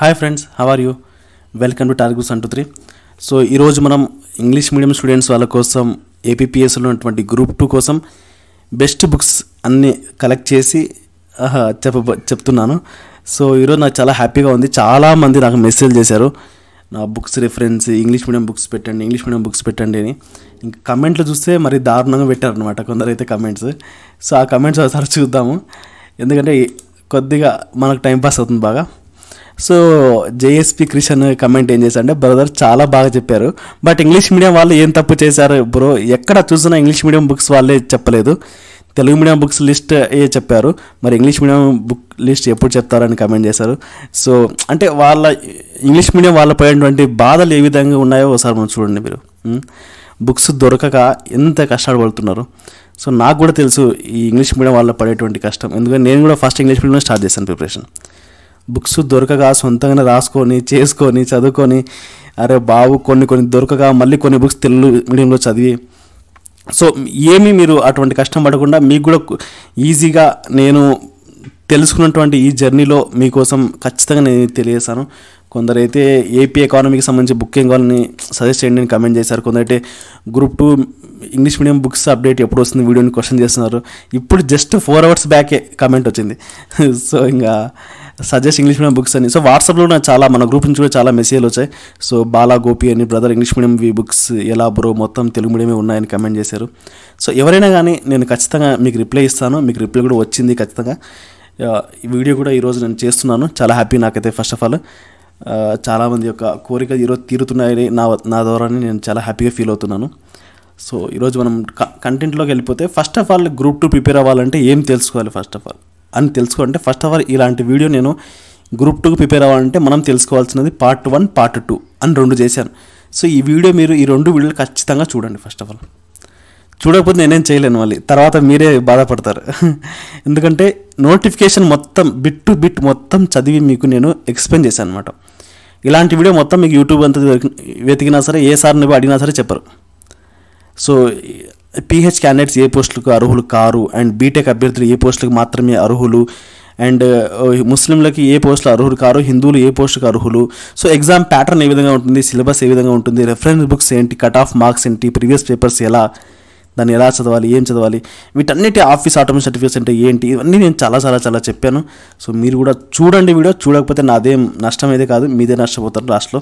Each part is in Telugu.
hi friends how are you welcome to Targus అంటూ త్రీ సో ఈరోజు మనం ఇంగ్లీష్ మీడియం స్టూడెంట్స్ వాళ్ళ కోసం ఏపీపీఎస్లో ఉన్నటువంటి గ్రూప్ టూ కోసం బెస్ట్ బుక్స్ అన్నీ కలెక్ట్ చేసి చెప్ప చెప్తున్నాను సో ఈరోజు నాకు చాలా హ్యాపీగా ఉంది చాలామంది నాకు మెసేజ్ చేశారు నా books reference English medium books పెట్టండి ఇంగ్లీష్ మీడియం బుక్స్ పెట్టండి అని ఇంకా కమెంట్లు చూస్తే మరి దారుణంగా పెట్టారనమాట కొందరైతే కమెంట్స్ సో ఆ కమెంట్స్ ఒకసారి చూద్దాము ఎందుకంటే కొద్దిగా మనకు టైం పాస్ అవుతుంది బాగా సో జేఎస్పి క్రిషన్ కమెంట్ ఏం చేశారంటే బ్రదర్ చాలా బాగా చెప్పారు బట్ ఇంగ్లీష్ మీడియం వాళ్ళు ఏం తప్పు చేశారు బ్రో ఎక్కడ చూసినా ఇంగ్లీష్ మీడియం బుక్స్ వాళ్ళే చెప్పలేదు తెలుగు మీడియం బుక్స్ లిస్ట్ ఏ చెప్పారు మరి ఇంగ్లీష్ మీడియం బుక్ లిస్ట్ ఎప్పుడు చెప్తారని కమెంట్ చేశారు సో అంటే వాళ్ళ ఇంగ్లీష్ మీడియం వాళ్ళ పోయినటువంటి బాధలు ఏ విధంగా ఉన్నాయో ఒకసారి మనం చూడండి మీరు బుక్స్ దొరకక ఎంత కష్టాలు పడుతున్నారు సో నాకు కూడా తెలుసు ఈ ఇంగ్లీష్ మీడియం వాళ్ళ పడేటువంటి కష్టం ఎందుకంటే నేను కూడా ఫస్ట్ ఇంగ్లీష్ మీడియం స్టార్ట్ చేశాను ప్రిపరేషన్ బుక్స్ దొరకగా సొంతంగా రాసుకొని చేసుకొని చదువుకొని అరే బాబు కొన్ని కొన్ని దొరకగా మళ్ళీ కొన్ని బుక్స్ తెలుగు మీడియంలో చదివి సో ఏమి మీరు అటువంటి కష్టం పడకుండా మీకు కూడా ఈజీగా నేను తెలుసుకున్నటువంటి ఈ జర్నీలో మీకోసం ఖచ్చితంగా నేను తెలియజేశాను కొందరైతే ఏపీ ఎకానమీకి సంబంధించి బుక్ ఏం కావాలని సజెస్ట్ చేయండి అని కమెంట్ చేశారు కొందరైతే group two English medium books update ఎప్పుడు వస్తుంది వీడియోని క్వశ్చన్ చేస్తున్నారు ఇప్పుడు జస్ట్ ఫోర్ అవర్స్ బ్యాకే కమెంట్ వచ్చింది సో ఇంకా సజెస్ట్ ఇంగ్లీష్ మీడియం బుక్స్ అని సో వాట్సాప్లో నాకు చాలా మన గ్రూప్ నుంచి కూడా చాలా మెసేజ్లు వచ్చాయి సో బాలా గోపి అని బ్రదర్ ఇంగ్లీష్ మీడియం బుక్స్ ఎలా బ్రో మొత్తం తెలుగు మీడియమే ఉన్నాయని కమెంట్ చేశారు సో ఎవరైనా కానీ నేను ఖచ్చితంగా మీకు రిప్లై ఇస్తాను మీకు రిప్లై కూడా వచ్చింది ఖచ్చితంగా వీడియో కూడా ఈరోజు నేను చేస్తున్నాను చాలా హ్యాపీ నాకైతే ఫస్ట్ ఆఫ్ ఆల్ చాలామంది యొక్క కోరికలు ఈరోజు తీరుతున్నాయని నా నా ద్వారానే నేను చాలా హ్యాపీగా ఫీల్ అవుతున్నాను సో ఈరోజు మనం కంటెంట్లోకి వెళ్ళిపోతే first of all group two prepare అవ్వాలంటే ఏం తెలుసుకోవాలి ఫస్ట్ ఆఫ్ ఆల్ అని తెలుసుకోవాలంటే ఫస్ట్ ఆఫ్ ఆల్ ఇలాంటి వీడియో నేను గ్రూప్ టూకి ప్రిపేర్ అవ్వాలంటే మనం తెలుసుకోవాల్సినది పార్ట్ వన్ పార్ట్ టూ అని రెండు చేశాను సో ఈ వీడియో మీరు ఈ రెండు వీడియోలు ఖచ్చితంగా చూడండి ఫస్ట్ ఆఫ్ ఆల్ చూడకపోతే నేనేం చేయలేను మళ్ళీ తర్వాత మీరే బాధపడతారు ఎందుకంటే నోటిఫికేషన్ మొత్తం బిట్ టు బిట్ మొత్తం చదివి మీకు నేను ఎక్స్ప్లెయిన్ చేశాను అనమాట ఇలాంటి వీడియో మొత్తం మీకు యూట్యూబ్ అంతా వెతికినా సరే ఏ సార్ని అడిగినా సరే చెప్పరు సో పీహెచ్ క్యాండిడేట్స్ ఏ పోస్టులకు అర్హులు కారు అండ్ బీటెక్ అభ్యర్థులు ఏ పోస్టులకు మాత్రమే అర్హులు అండ్ ముస్లింలకి ఏ పోస్టులు అర్హులు కారు హిందువులు ఏ పోస్టుకు అర్హులు సో ఎగ్జామ్ ప్యాటర్న్ ఏ విధంగా ఉంటుంది సిలబస్ ఏ విధంగా ఉంటుంది రెఫరెన్స్ బుక్స్ ఏంటి కట్ ఆఫ్ మార్క్స్ ఏంటి ప్రీవియస్ పేపర్స్ ఎలా దాన్ని ఎలా చదవాలి ఏం చదవాలి వీటన్నిటి ఆఫీస్ ఆటోమేషన్ సర్టిఫికేట్స్ అంటే ఏంటి ఇవన్నీ నేను చాలా చాలా చాలా చెప్పాను సో మీరు కూడా చూడండి వీడియో చూడకపోతే నాదేం నష్టం అయితే కాదు మీదే నష్టపోతారు లాస్ట్లో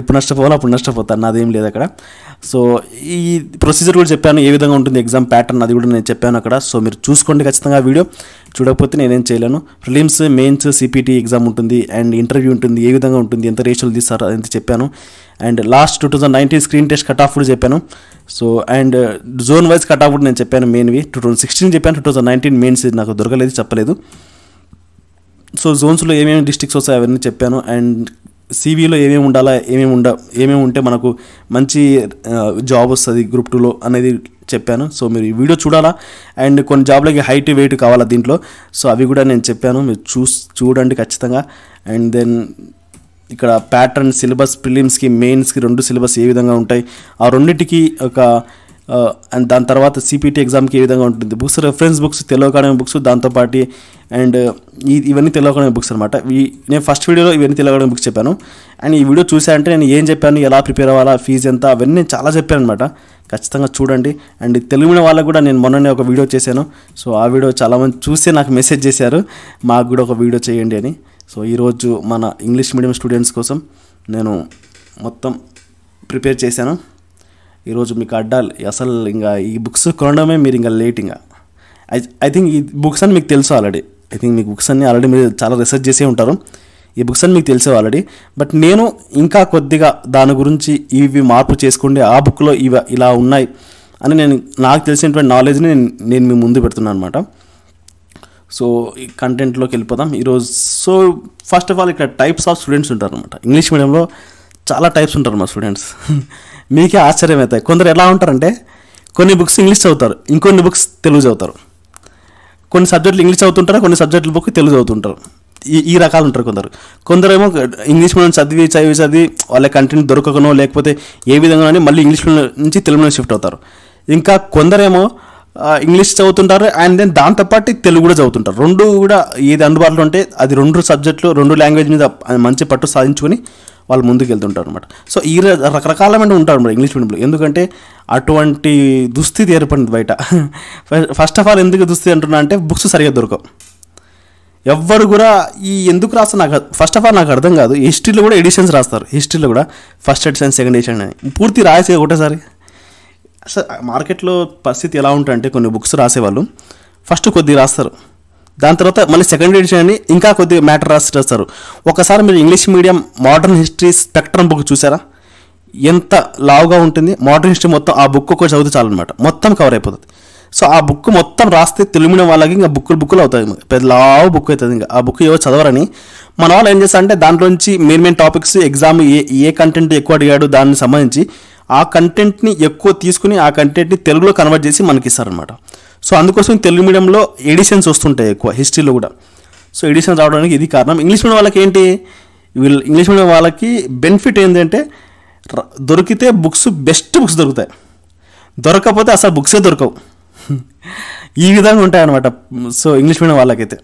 ఎప్పుడు నష్టపోవాలో అప్పుడు నష్టపోతాను నాదేం లేదు అక్కడ సో ఈ ప్రొసీజర్ కూడా చెప్పాను ఏ విధంగా ఉంటుంది ఎగ్జామ్ ప్యాటర్న్ అది కూడా నేను చెప్పాను అక్కడ సో మీరు చూసుకోండి ఖచ్చితంగా వీడియో చూడకపోతే నేనేం చేయలేను ఫిలిమ్స్ మెయిన్స్ సిపిటీ ఎగ్జామ్ ఉంటుంది అండ్ ఇంటర్వ్యూ ఉంటుంది ఏ విధంగా ఉంటుంది ఎంత రేషియోలు తీస్తారు అని చెప్పాను and last two thousand nineteen screen test cut off కూడా చెప్పాను so and zone wise cut off నేను చెప్పాను మెయిన్వి టూ థౌసండ్ సిక్స్టీన్ చెప్పాను టూ థౌసండ్ నైన్టీన్ మెయిన్స్ నాకు దొరకలేదు చెప్పలేదు సో జోన్స్లో ఏమేమి డిస్ట్రిక్ట్స్ వస్తాయి అవన్నీ చెప్పాను అండ్ సీవీలో ఏమేమి ఉండాలా ఏమేమి ఉండ ఏమేమి ఉంటే మనకు మంచి జాబ్ వస్తుంది గ్రూప్ టూలో అనేది చెప్పాను సో మీరు ఈ వీడియో చూడాలా అండ్ కొన్ని జాబ్లకి హైట్ వెయిట్ కావాలా దీంట్లో సో అవి కూడా నేను చెప్పాను మీరు చూ చూడండి ఖచ్చితంగా అండ్ దెన్ ఇక్కడ ప్యాటర్న్ సిలబస్ ప్రిలిమ్స్కి మెయిన్స్కి రెండు సిలబస్ ఏ విధంగా ఉంటాయి ఆ రెండింటికి ఒక అండ్ దాని తర్వాత సిపిటీ ఎగ్జామ్కి ఏ విధంగా ఉంటుంది books reference books Telugu academy books దాంతోపాటి అండ్ ఇవన్నీ తెలుగు అకాడమీ బుక్స్ అనమాట నేను ఫస్ట్ వీడియోలో ఇవన్నీ తెలుగు అకాడమీ బుక్స్ చెప్పాను అండ్ ఈ వీడియో చూసారంటే నేను ఏం చెప్పాను ఎలా ప్రిపేర్ అవ్వాలా ఫీజు ఎంత అవన్నీ నేను చాలా చెప్పాను అనమాట ఖచ్చితంగా చూడండి అండ్ తెలుగు వాళ్ళకు కూడా నేను మొన్ననే ఒక వీడియో చేశాను సో ఆ వీడియో చాలామంది చూస్తే నాకు మెసేజ్ చేశారు మాకు కూడా ఒక వీడియో చేయండి అని సో ఈరోజు మన ఇంగ్లీష్ మీడియం స్టూడెంట్స్ కోసం నేను మొత్తం ప్రిపేర్ చేశాను ఈరోజు మీకు అడ్డాలి అసలు ఇంకా ఈ బుక్స్ కొనడమే మీరు ఇంకా లేట్ ఇంకా ఐ ఐ థింక్ ఈ బుక్స్ అని మీకు తెలుసు ఆల్రెడీ ఐ థింక్ మీకు బుక్స్ అన్ని ఆల్రెడీ మీరు చాలా రీసెర్చ్ చేసే ఉంటారు ఈ బుక్స్ అని మీకు తెలిసే ఆల్రెడీ బట్ నేను ఇంకా కొద్దిగా దాని గురించి ఇవి మార్పు చేసుకోండి ఆ బుక్లో ఇవి ఇలా ఉన్నాయి అని నేను నాకు తెలిసినటువంటి నాలెడ్జ్ని నేను మీ ముందు పెడుతున్నాను అనమాట సో ఈ కంటెంట్లోకి వెళ్ళిపోదాం ఈరోజు సో ఫస్ట్ ఆఫ్ ఆల్ ఇక్కడ టైప్స్ ఆఫ్ స్టూడెంట్స్ ఉంటారు అనమాట ఇంగ్లీష్ మీడియంలో చాలా టైప్స్ ఉంటారు మా స్టూడెంట్స్ మీకే ఆశ్చర్యం అవుతాయి కొందరు ఎలా ఉంటారంటే కొన్ని బుక్స్ ఇంగ్లీష్ చదువుతారు ఇంకొన్ని బుక్స్ తెలుగు చదువుతారు కొన్ని సబ్జెక్టులు ఇంగ్లీష్ చదువుతుంటారు కొన్ని సబ్జెక్టుల బుక్ తెలుగు చదువుతుంటారు ఈ ఈ రకాలు ఉంటారు కొందరు కొందరేమో ఇంగ్లీష్ మీడియం చదివి చదివి చదివి వాళ్ళ కంటెంట్ దొరకకనో లేకపోతే ఏ విధంగానో మళ్ళీ ఇంగ్లీష్ మీడియం నుంచి తెలుగులో షిఫ్ట్ అవుతారు ఇంకా కొందరేమో ఇంగ్లీష్ చదువుతుంటారు అండ్ దెన్ దాంతోపాటు తెలుగు కూడా చదువుతుంటారు రెండు కూడా ఏది అందుబాటులో ఉంటే అది రెండు సబ్జెక్టులు రెండు లాంగ్వేజ్ మీద మంచి పట్టు సాధించుకొని వాళ్ళు ముందుకు వెళ్తుంటారు అనమాట సో ఈ రకరకాలమైన ఉంటారు అనమాట ఇంగ్లీష్ మీడియంలో ఎందుకంటే అటువంటి దుస్థితి ఏర్పడింది బయట ఫస్ట్ ఆఫ్ ఆల్ ఎందుకు దుస్థితి అంటున్నా అంటే బుక్స్ సరిగ్గా దొరకవు ఎవ్వరు కూడా ఈ ఎందుకు రాస్తా నాకు ఫస్ట్ ఆఫ్ ఆల్ నాకు అర్థం కాదు హిస్టరీలో కూడా ఎడిషన్స్ రాస్తారు హిస్టరీలో కూడా ఫస్ట్ ఎడిషన్ సెకండ్ ఎడిషన్ అని పూర్తి రాసేది ఒకటేసారి అసలు మార్కెట్లో పరిస్థితి ఎలా ఉంటుందంటే కొన్ని బుక్స్ రాసేవాళ్ళు ఫస్ట్ కొద్దిగా రాస్తారు దాని తర్వాత మళ్ళీ సెకండ్ ఎడిషన్ అని ఇంకా కొద్దిగా మ్యాటర్ రాసి రాస్తారు ఒకసారి మీరు English medium modern history spectrum book చూసారా ఎంత లావుగా ఉంటుంది మోడర్న్ హిస్టరీ మొత్తం ఆ బుక్ ఒక చదివితే చాలన్నమాట మొత్తం కవర్ అయిపోతుంది సో ఆ బుక్ మొత్తం రాస్తే తెలుగు వాళ్ళకి ఇంకా బుక్కులు బుక్కులు అవుతాయి పెద్ద లావు బుక్ అవుతుంది ఇంకా ఆ బుక్ ఏవో చదవరని మన వాళ్ళు ఏం చేస్తారంటే దాంట్లోంచి మెయిన్ మెయిన్ టాపిక్స్ ఎగ్జామ్ ఏ ఏ కంటెంట్ ఎక్కువ అడిగాడు దానికి సంబంధించి ఆ కంటెంట్ని ఎక్కువ తీసుకుని ఆ కంటెంట్ని తెలుగులో కన్వర్ట్ చేసి మనకి ఇస్తారనమాట సో అందుకోసం తెలుగు మీడియంలో ఎడిషన్స్ వస్తుంటాయి ఎక్కువ హిస్టరీలో కూడా సో ఎడిషన్స్ రావడానికి ఇది కారణం ఇంగ్లీష్ మీడియం వాళ్ళకి ఏంటి వీళ్ళు ఇంగ్లీష్ మీడియం వాళ్ళకి బెనిఫిట్ ఏంటంటే దొరికితే బుక్స్ బెస్ట్ బుక్స్ దొరుకుతాయి దొరకకపోతే అసలు బుక్సే దొరకవు ఈ విధంగా ఉంటాయన్నమాట సో ఇంగ్లీష్ మీడియం వాళ్ళకైతే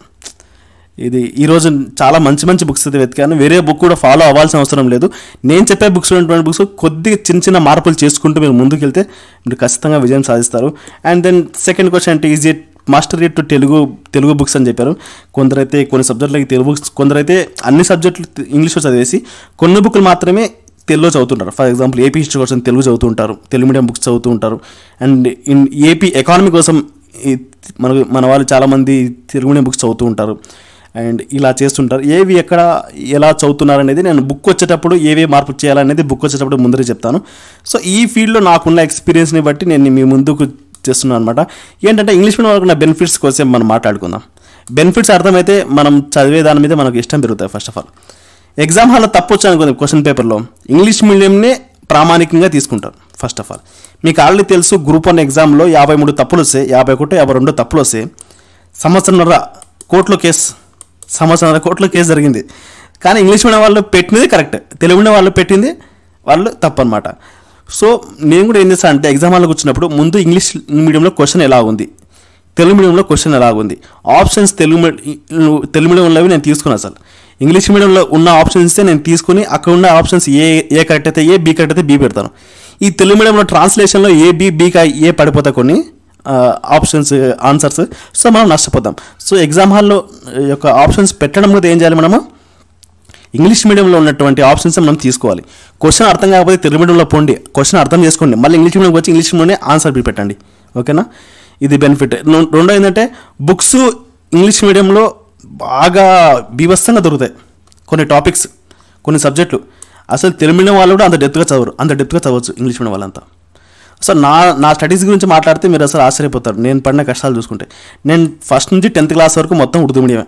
ఇది ఈరోజు చాలా మంచి మంచి బుక్స్ అయితే వెతికాను వేరే బుక్ కూడా ఫాలో అవ్వాల్సిన అవసరం లేదు నేను చెప్పే బుక్స్ ఉన్నటువంటి బుక్స్ కొద్దిగా చిన్న చిన్న మార్పులు చేసుకుంటూ మీరు ముందుకెళ్తే మీరు ఖచ్చితంగా విజయం సాధిస్తారు అండ్ దెన్ సెకండ్ క్వశ్చన్ అంటే easy master to Telugu Telugu books అని చెప్పారు కొందరైతే కొన్ని సబ్జెక్టులకి తెలుగు బుక్స్ కొందరైతే అన్ని సబ్జెక్టులు ఇంగ్లీష్లో చదివేసి కొన్ని బుక్లు మాత్రమే తెలుగులో చదువుతుంటారు ఫర్ ఎగ్జాంపుల్ ఏపీ హిస్టరీ కోసం తెలుగు చదువుతుంటారు తెలుగు మీడియం బుక్స్ చదువుతుంటారు అండ్ ఇన్ ఏపీ ఎకానమీ కోసం మన మన వాళ్ళు చాలామంది తెలుగు మీడియం బుక్స్ చదువుతూ ఉంటారు అండ్ ఇలా చేస్తుంటారు ఏవి ఎక్కడ ఎలా చదువుతున్నారు అనేది నేను బుక్ వచ్చేటప్పుడు ఏవి మార్పు చేయాలనేది బుక్ వచ్చేటప్పుడు ముందరే చెప్తాను సో ఈ ఫీల్డ్లో నాకున్న ఎక్స్పీరియన్స్ని బట్టి నేను మీ ముందుకు చేస్తున్నాను అనమాట ఏంటంటే ఇంగ్లీష్ మీడియం వరకు నా బెనిఫిట్స్ కోసం మనం మాట్లాడుకుందాం బెనిఫిట్స్ అర్థమైతే మనం చదివే దాని మీద మనకు ఇష్టం పెరుగుతాయి ఫస్ట్ ఆఫ్ ఆల్ ఎగ్జామ్ హాల్లో తప్పు వచ్చాను క్వశ్చన్ పేపర్లో ఇంగ్లీష్ మీడియంనే ప్రామాణికంగా తీసుకుంటారు ఫస్ట్ ఆఫ్ ఆల్ మీకు ఆల్రెడీ తెలుసు గ్రూప్ వన్ ఎగ్జామ్లో యాభై మూడు తప్పులు వస్తాయి యాభై ఒకటి యాభై రెండు తప్పులు వస్తాయి సంవత్సరంన్నర కోట్లో కేసు సంవత్సరాల కోట్ల కేసు జరిగింది కానీ ఇంగ్లీష్ మీడియం వాళ్ళు పెట్టినది కరెక్ట్ తెలుగు మీడియం వాళ్ళు పెట్టింది వాళ్ళు తప్పనమాట సో నేను కూడా ఏం చేస్తాను అంటే ఎగ్జామ్ హాల్కి వచ్చినప్పుడు ముందు ఇంగ్లీష్ మీడియంలో క్వశ్చన్ ఎలా ఉంది తెలుగు మీడియంలో క్వశ్చన్ ఎలా ఉంది ఆప్షన్స్ తెలుగు తెలుగు మీడియం ఉన్నవి నేను తీసుకున్నాను అసలు ఇంగ్లీష్ మీడియంలో ఉన్న ఆప్షన్సే నేను తీసుకుని అక్కడ ఉన్న ఆప్షన్స్ ఏ ఏ కరెక్ట్ అయితే ఏ బీ కరెక్ట్ అయితే బీ పెడతాను ఈ తెలుగు మీడియంలో ట్రాన్స్లేషన్లో ఏ బీ బీకి ఏ పడిపోతా కొన్ని ఆప్షన్స్ ఆన్సర్స్ సో మనం నష్టపోతాం సో ఎగ్జామ్ హాల్లో యొక్క ఆప్షన్స్ పెట్టడం కూడా ఏం చేయాలి మనము ఇంగ్లీష్ మీడియంలో ఉన్నటువంటి ఆప్షన్స్ మనం తీసుకోవాలి క్వశ్చన్ అర్థం కాకపోతే తెలుగు మీడియంలో పోండి క్వశ్చన్ అర్థం చేసుకోండి మళ్ళీ ఇంగ్లీష్ మీడియంకి వచ్చి ఇంగ్లీష్ మీడియం ఆన్సర్ పెట్టండి ఓకేనా ఇది బెనిఫిట్ రెండో ఏంటంటే బుక్స్ ఇంగ్లీష్ మీడియంలో బాగా బీభత్సంగా దొరుకుతాయి కొన్ని టాపిక్స్ కొన్ని సబ్జెక్టులు అసలు తెలుగు మీడియం వాళ్ళు కూడా అంత డెప్త్గా చదవరు అంత డెప్త్గా చదవచ్చు ఇంగ్లీష్ మీడియం వాళ్ళంతా సో నా నా స్టడీస్ గురించి మాట్లాడితే మీరు అసలు ఆశ్చర్యపోతారు నేను పడిన కష్టాలు చూసుకుంటే నేను ఫస్ట్ నుంచి టెన్త్ క్లాస్ వరకు మొత్తం ఉర్దూ మీడియమే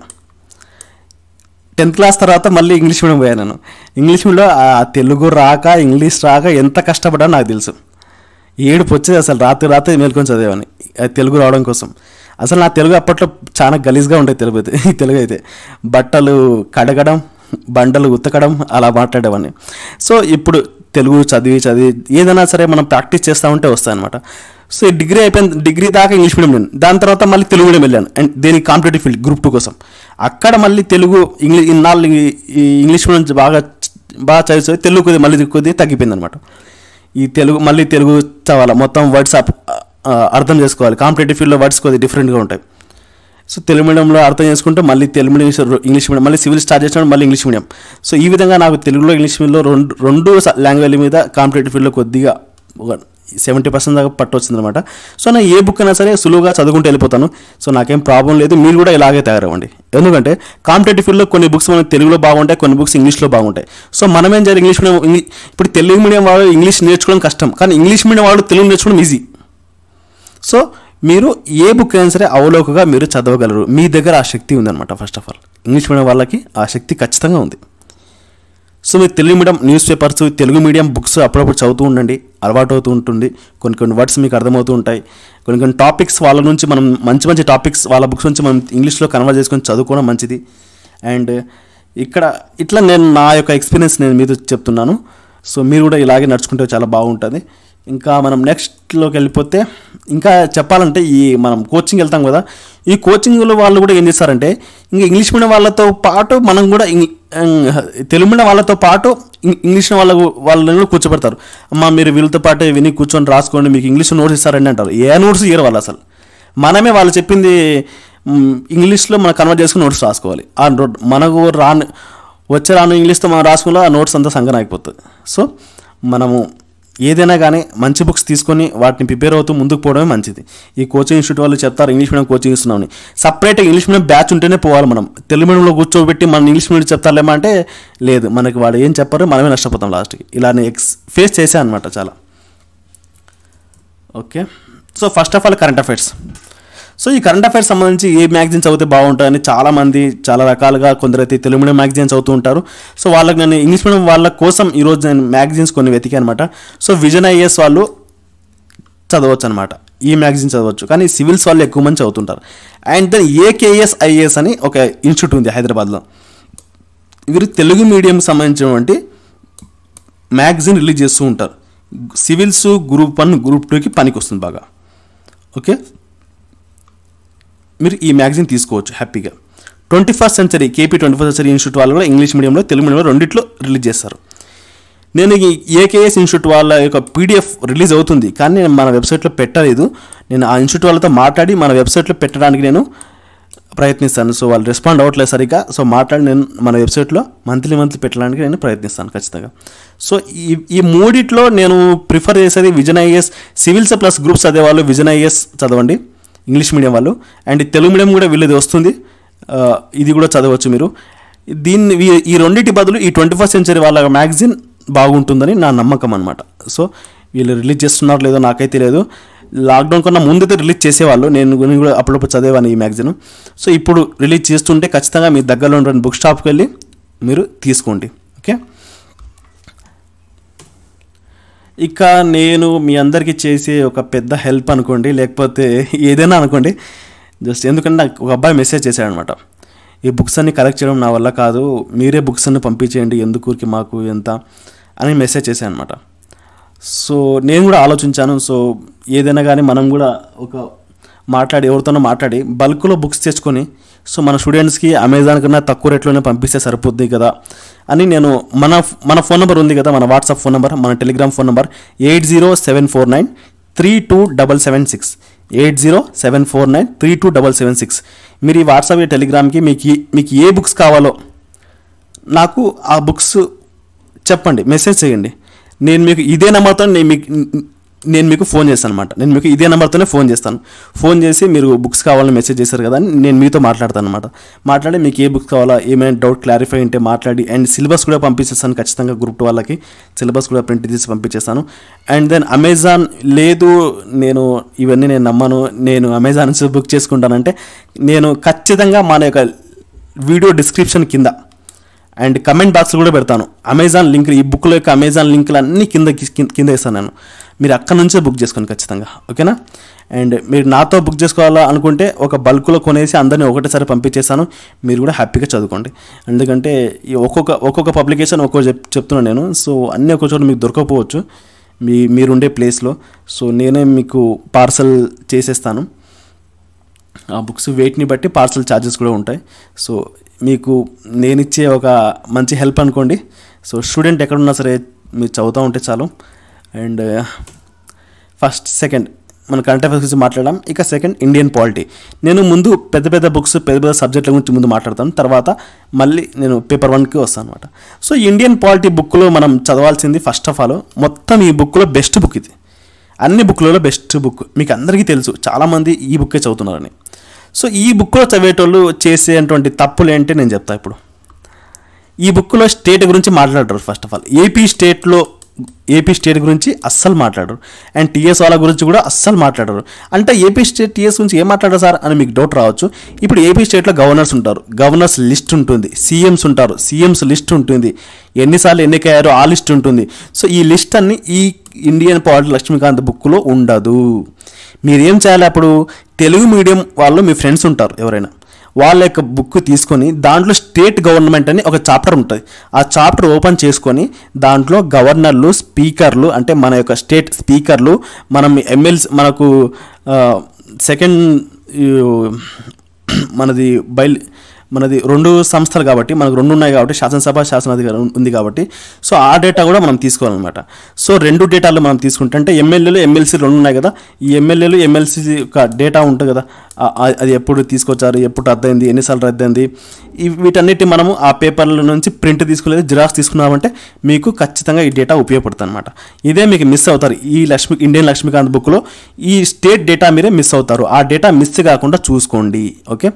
టెన్త్ క్లాస్ తర్వాత మళ్ళీ ఇంగ్లీష్ మీడియం పోయాను నేను ఇంగ్లీష్ మీడియంలో తెలుగు రాక ఇంగ్లీష్ రాక ఎంత కష్టపడ్డా నాకు తెలుసు ఏడుపు వచ్చేది అసలు రాత్రి రాత్రి మేల్కొని చదివాను తెలుగు రావడం కోసం అసలు నా తెలుగు అప్పట్లో చాలా గలీజ్గా ఉంటాయి తెలుగు అయితే తెలుగు అయితే బట్టలు కడగడం బండలు ఉతకడం అలా మాట్లాడేవాడిని సో ఇప్పుడు తెలుగు చదివి చదివి ఏదైనా సరే మనం ప్రాక్టీస్ చేస్తూ ఉంటే వస్తాయి అనమాట సో డిగ్రీ అయిపోయిన డిగ్రీ దాకా ఇంగ్లీష్ మీడియం వెళ్ళాను దాని తర్వాత మళ్ళీ తెలుగు మీడియం వెళ్ళాను అండ్ దేనికి కాంపిటేటివ్ ఫీల్డ్ గ్రూప్ టూ కోసం అక్కడ మళ్ళీ తెలుగు ఇంగ్లీష్ ఇన్నాళ్ళు ఇంగ్లీష్ మీడియం బాగా బాగా చదివి తెలుగు కొద్ది మళ్ళీ కొద్ది తగ్గిపోయింది అనమాట ఈ తెలుగు మళ్ళీ తెలుగు చదవాలి మొత్తం వర్డ్స్ అర్థం చేసుకోవాలి కాంపిటేటివ్ ఫీల్డ్లో వర్డ్స్ కొద్ది డిఫరెంట్గా ఉంటాయి సో తెలుగు మీడియంలో అర్థం చేసుకుంటే మళ్ళీ తెలుగు మీడియం ఇంగ్లీష్ మీడియం మళ్ళీ సివిల్ స్టార్ట్ చేసినప్పుడు మళ్ళీ ఇంగ్లీష్ మీడియం సో ఈ విధంగా నాకు తెలుగులో ఇంగ్లీష్ మీడియంలో రెండు రెండు లాంగ్వేజ్ మీద కాంపిటేటివ్ ఫీల్డ్లో కొద్దిగా ఒక సెవెంటీ పర్సెంట్ దాకా పట్టొచ్చింది అనమాట సో నా ఏ బుక్ అయినా సరే సులువుగా చదువుకుంటూ వెళ్ళిపోతాను సో నాకేం ప్రాబ్లం లేదు మీరు కూడా ఇలాగే తయారవ్వండి ఎందుకంటే కాంపిటేటివ్ ఫీల్డ్లో కొన్ని బుక్స్ మనకి తెలుగులో బాగుంటాయి కొన్ని బుక్స్ ఇంగ్లీష్లో బాగుంటాయి సో మనమేం జరిగి ఇంగ్లీష్ మీడియం ఇప్పుడు తెలుగు మీడియం వాళ్ళు ఇంగ్లీష్ నేర్చుకోవడం కష్టం కానీ ఇంగ్లీష్ మీడియం వాళ్ళు తెలుగు నేర్చుకోవడం ఈజీ సో మీరు ఏ బుక్ అయినా సరే అవలోకగా మీరు చదవగలరు మీ దగ్గర ఆ శక్తి ఉందన్నమాట first of all English medium వాళ్ళకి ఆ శక్తి ఖచ్చితంగా ఉంది సో మీరు Telugu medium news papers Telugu medium books అప్పుడప్పుడు చదువుతూ ఉండండి అలవాటు అవుతూ ఉంటుంది కొన్ని కొన్ని వర్డ్స్ మీకు అర్థమవుతూ ఉంటాయి కొన్ని కొన్ని టాపిక్స్ వాళ్ళ నుంచి మనం మంచి మంచి టాపిక్స్ వాళ్ళ బుక్స్ నుంచి మనం ఇంగ్లీష్లో కన్వర్ట్ చేసుకొని చదువుకోవడం మంచిది అండ్ ఇక్కడ ఇట్లా నేను నా యొక్క ఎక్స్పీరియన్స్ నేను మీతో చెప్తున్నాను సో మీరు కూడా ఇలాగే నడుచుకుంటే చాలా బాగుంటుంది ఇంకా మనం నెక్స్ట్లోకి వెళ్ళిపోతే ఇంకా చెప్పాలంటే ఈ మనం కోచింగ్ వెళ్తాం కదా ఈ కోచింగ్లో వాళ్ళు కూడా ఏం చేస్తారంటే ఇంకా ఇంగ్లీష్ మీడియం వాళ్ళతో పాటు మనం కూడా తెలుగు మీడియం వాళ్ళతో పాటు ఇంగ్లీష్ వాళ్ళ వాళ్ళని కూడా కూర్చోబెడతారు అమ్మ మీరు వీళ్ళతో పాటు విని కూర్చొని రాసుకోండి మీకు ఇంగ్లీష్ నోట్స్ ఇస్తారండి అంటారు ఏ నోట్స్ ఇయ్యరు వాళ్ళు అసలు మనమే వాళ్ళు చెప్పింది ఇంగ్లీష్లో మనం కన్వర్ట్ చేసుకుని నోట్స్ రాసుకోవాలి ఆ మనకు రాను వచ్చే రాను ఇంగ్లీష్తో మనం రాసుకున్న ఆ నోట్స్ అంతా సంగన అయిపోతుంది సో మనము ఏదైనా కానీ మంచి బుక్స్ తీసుకొని వాటిని ప్రిపేర్ అవుతూ ముందుకు పోవడమే మంచిది ఈ కోచింగ్ ఇన్స్టిట్యూట్ వాళ్ళు చెప్తారు ఇంగ్లీష్ మీడియం కోచింగ్ ఇస్తున్నామని సపరేట్గా ఇంగ్లీష్ మీడియం బ్యాచ్ ఉంటేనే పోవాలి మనం తెలుగు మీడియంలో కూర్చోబెట్టి మనం ఇంగ్లీష్ మీడియం చెప్తారులేమా అంటే లేదు మనకి వాళ్ళు ఏం చెప్పారో మనమే నష్టపోతాం లాస్ట్కి ఇలా నేను ఎక్స్ ఫేస్ చేశాను అనమాట చాలా okay so first of all current affairs so ఈ కరెంట్ అఫైర్స్ సంబంధించి ఏ మ్యాగజైన్స్ అయితే బాగుంటాయని చాలామంది చాలా రకాలుగా కొందరైతే తెలుగు మీడియం మ్యాగజైన్ చదువుతూ ఉంటారు సో వాళ్ళకి నేను ఇంగ్లీష్ మీడియం వాళ్ళ కోసం ఈరోజు నేను మ్యాగజైన్స్ కొన్ని వెతికాను అనమాట సో విజన్ ఐఏఎస్ వాళ్ళు చదవచ్చు అనమాట ఈ మ్యాగజైన్ చదవచ్చు కానీ సివిల్స్ వాళ్ళు ఎక్కువ మంది చదువుతుంటారు అండ్ దెన్ ఏకేఎస్ ఐఏఎస్ అని ఒక ఇన్స్టిట్యూట్ ఉంది హైదరాబాద్లో వీరు తెలుగు మీడియం సంబంధించినటువంటి మ్యాగజైన్ రిలీజ్ చేస్తూ ఉంటారు సివిల్స్ గ్రూప్ వన్ గ్రూప్ టూకి పనికి వస్తుంది బాగా ఓకే మీరు ఈ మ్యాగజైన్ తీసుకోవచ్చు హ్యాపీగా twenty first century KP twenty first century institute వాళ్ళు కూడా ఇంగ్లీష్ మీడియంలో తెలుగు మీడియంలో రెండిట్లో రిలీజ్ చేస్తారు నేను ఈ ఏకేఎస్ ఇన్స్టిట్యూట్ వాళ్ళ యొక్క పీడిఎఫ్ రిలీజ్ అవుతుంది కానీ నేను మన వెబ్సైట్లో పెట్టలేదు నేను ఆ ఇన్స్టిట్యూట్ వాళ్ళతో మాట్లాడి మన వెబ్సైట్లో పెట్టడానికి నేను ప్రయత్నిస్తాను సో వాళ్ళు రెస్పాండ్ అవ్వట్లేదు సరిగ్గా సో మాట్లాడి నేను మన వెబ్సైట్లో మంత్లీ మంత్లీ పెట్టడానికి నేను ప్రయత్నిస్తాను ఖచ్చితంగా సో ఈ ఈ మూడిట్లో నేను ప్రిఫర్ చేసేది vision IAS civils plus groups చదివే వాళ్ళు విజన్ ఐఏఎస్ చదవండి ఇంగ్లీష్ మీడియం వాళ్ళు అండ్ తెలుగు మీడియం కూడా వీళ్ళది వస్తుంది ఇది కూడా చదవచ్చు మీరు దీన్ని ఈ రెండింటి బదులు ఈ ట్వంటీ ఫస్ట్ సెంచరీ వాళ్ళ మ్యాగజైన్ బాగుంటుందని నా నమ్మకం అనమాట సో వీళ్ళు రిలీజ్ చేస్తున్నారు లేదో నాకైతే లేదు లాక్డౌన్ కన్నా ముందైతే రిలీజ్ చేసేవాళ్ళు నేను కూడా అప్పుడప్పుడు చదివాను ఈ మ్యాగజైన్ సో ఇప్పుడు రిలీజ్ చేస్తుంటే ఖచ్చితంగా మీ దగ్గరలో ఉన్న బుక్ షాప్కి వెళ్ళి మీరు తీసుకోండి ఓకే ఇక నేను మీ అందరికీ చేసే ఒక పెద్ద హెల్ప్ అనుకోండి లేకపోతే ఏదైనా అనుకోండి జస్ట్ ఎందుకంటే నాకు ఒక అబ్బాయి మెసేజ్ చేశాడనమాట ఈ బుక్స్ అన్ని కలెక్ట్ చేయడం నా వల్ల కాదు మీరే బుక్స్ అన్ని పంపించేయండి ఎందుకురికి మాకు ఎంత అని మెసేజ్ అనమాట సో నేను కూడా ఆలోచించాను సో ఏదైనా కానీ మనం కూడా ఒక మాట్లాడి ఎవరితోనో మాట్లాడి బల్క్లో బుక్స్ తెచ్చుకొని సో మన స్టూడెంట్స్కి అమెజాన్ కన్నా తక్కువ రేట్లోనే పంపిస్తే సరిపోద్ది కదా అని నేను మన మన ఫోన్ నెంబర్ ఉంది కదా మన వాట్సాప్ ఫోన్ నెంబర్ మన Telegram phone number eight zero seven four nine three two double seven six eight zero seven four nine three two double seven six మీరు ఈ వాట్సాప్ ఈ టెలిగ్రామ్కి మీకు మీకు ఏ బుక్స్ కావాలో నాకు ఆ బుక్స్ చెప్పండి మెసేజ్ చేయండి నేను మీకు ఇదే నెంబర్తో నేను మీకు నేను మీకు ఫోన్ చేస్తాను అనమాట నేను మీకు ఇదే నెంబర్తోనే ఫోన్ చేస్తాను ఫోన్ చేసి మీరు బుక్స్ కావాలని మెసేజ్ చేశారు కదా నేను మీతో మాట్లాడతాను అనమాట మాట్లాడి మీకు ఏ బుక్స్ కావాలా ఏమైనా డౌట్ క్లారిఫై ఉంటే మాట్లాడి అండ్ సిలబస్ కూడా పంపించేస్తాను ఖచ్చితంగా గ్రూప్ టూ వాళ్ళకి సిలబస్ కూడా ప్రింట్ తీసి పంపించేస్తాను అండ్ దెన్ అమెజాన్ లేదు నేను ఇవన్నీ నేను నమ్మను నేను అమెజాన్ నుంచి బుక్ చేసుకుంటానంటే నేను ఖచ్చితంగా మన యొక్క వీడియో డిస్క్రిప్షన్ కింద అండ్ కమెంట్ బాక్స్ కూడా పెడతాను అమెజాన్ లింక్ ఈ బుక్లో యొక్క అమెజాన్ లింకులు అన్నీ కింద కింద ఇస్తాను నేను మీరు అక్కడ నుంచే బుక్ చేసుకోండి ఖచ్చితంగా ఓకేనా అండ్ మీరు నాతో బుక్ చేసుకోవాలా అనుకుంటే ఒక బల్క్లో కొనేసి అందరినీ ఒకటేసారి పంపించేసాను మీరు కూడా హ్యాపీగా చదువుకోండి ఎందుకంటే ఈ ఒక్కొక్క ఒక్కొక్క పబ్లికేషన్ ఒక్కొక్క చెప్ చెప్తున్నాను నేను సో అన్నీ ఒక్కొక్క చోట మీకు దొరకకపోవచ్చు మీ మీరుండే ప్లేస్లో సో నేనే మీకు పార్సల్ చేసేస్తాను ఆ బుక్స్ వెయిట్ని బట్టి పార్సల్ ఛార్జెస్ కూడా ఉంటాయి సో మీకు నేనిచ్చే ఒక మంచి హెల్ప్ అనుకోండి సో స్టూడెంట్ ఎక్కడున్నా సరే మీరు చదువుతూ ఉంటే చాలు అండ్ ఫస్ట్ సెకండ్ మన కరెంట్ అఫైర్స్ గురించి మాట్లాడడం ఇక సెకండ్ ఇండియన్ పాలిటీ నేను ముందు పెద్ద పెద్ద బుక్స్ పెద్ద పెద్ద సబ్జెక్టుల గురించి ముందు మాట్లాడతాను తర్వాత మళ్ళీ నేను పేపర్ వన్కి వస్తాను అనమాట సో ఇండియన్ పాలిటీ బుక్లో మనం చదవాల్సింది ఫస్ట్ ఆఫ్ ఆల్ మొత్తం ఈ బుక్లో బెస్ట్ బుక్ ఇది అన్ని బుక్లలో బెస్ట్ బుక్ మీకు అందరికీ తెలుసు చాలామంది ఈ బుక్కే చదువుతున్నారని సో ఈ బుక్లో చదివేటోళ్ళు చేసేటువంటి తప్పులు ఏంటి నేను చెప్తాను ఇప్పుడు ఈ బుక్లో స్టేట్ గురించి మాట్లాడారు ఫస్ట్ ఆఫ్ ఆల్ ఏపీ స్టేట్లో ఏపీ స్టేట్ గురించి అస్సలు మాట్లాడరు అండ్ టీఎస్ వాళ్ళ గురించి కూడా అస్సలు మాట్లాడరు అంటే ఏపీ స్టేట్ టీఎస్ గురించి ఏం మాట్లాడరు సార్ అని మీకు డౌట్ రావచ్చు ఇప్పుడు ఏపీ స్టేట్లో గవర్నర్స్ ఉంటారు గవర్నర్స్ లిస్ట్ ఉంటుంది సీఎంస్ ఉంటారు సీఎంస్ లిస్ట్ ఉంటుంది ఎన్నిసార్లు ఎన్నికయ్యారో ఆ లిస్ట్ ఉంటుంది సో ఈ లిస్ట్ అన్ని ఈ ఇండియన్ పాట్ లక్ష్మీకాంత్ బుక్లో ఉండదు మీరేం చేయాలి అప్పుడు తెలుగు మీడియం వాళ్ళు మీ ఫ్రెండ్స్ ఉంటారు ఎవరైనా వాళ్ళ యొక్క బుక్ తీసుకొని దాంట్లో స్టేట్ గవర్నమెంట్ అని ఒక చాప్టర్ ఉంటుంది ఆ చాప్టర్ ఓపెన్ చేసుకొని దాంట్లో గవర్నర్లు స్పీకర్లు అంటే మన యొక్క స్టేట్ స్పీకర్లు మనం ఎమ్మెల్స్ మనకు సెకండ్ మనది బయలు మనది రెండు సంస్థలు కాబట్టి మనకు రెండు ఉన్నాయి కాబట్టి శాసనసభ శాసనాధికారం ఉంది కాబట్టి సో ఆ డేటా కూడా మనం తీసుకోవాలన్నమాట సో రెండు డేటాలు మనం తీసుకుంటే అంటే ఎమ్మెల్యేలు ఎమ్మెల్సీ రెండు ఉన్నాయి కదా ఈ ఎమ్మెల్యేలు ఎమ్మెల్సీ యొక్క డేటా ఉంటుంది కదా అది ఎప్పుడు తీసుకొచ్చారు ఎప్పుడు రద్దయింది ఎన్నిసార్లు రద్దయింది వీటన్నిటి మనము ఆ పేపర్ల నుంచి ప్రింట్ తీసుకోలేదు జిరాక్స్ తీసుకున్నామంటే మీకు ఖచ్చితంగా ఈ డేటా ఉపయోగపడుతుంది అనమాట ఇదే మీకు మిస్ అవుతారు ఈ లక్ష్మి ఇండియన్ లక్ష్మీకాంత్ బుక్లో ఈ స్టేట్ డేటా మీరే మిస్ అవుతారు ఆ డేటా మిస్ కాకుండా చూసుకోండి ఓకే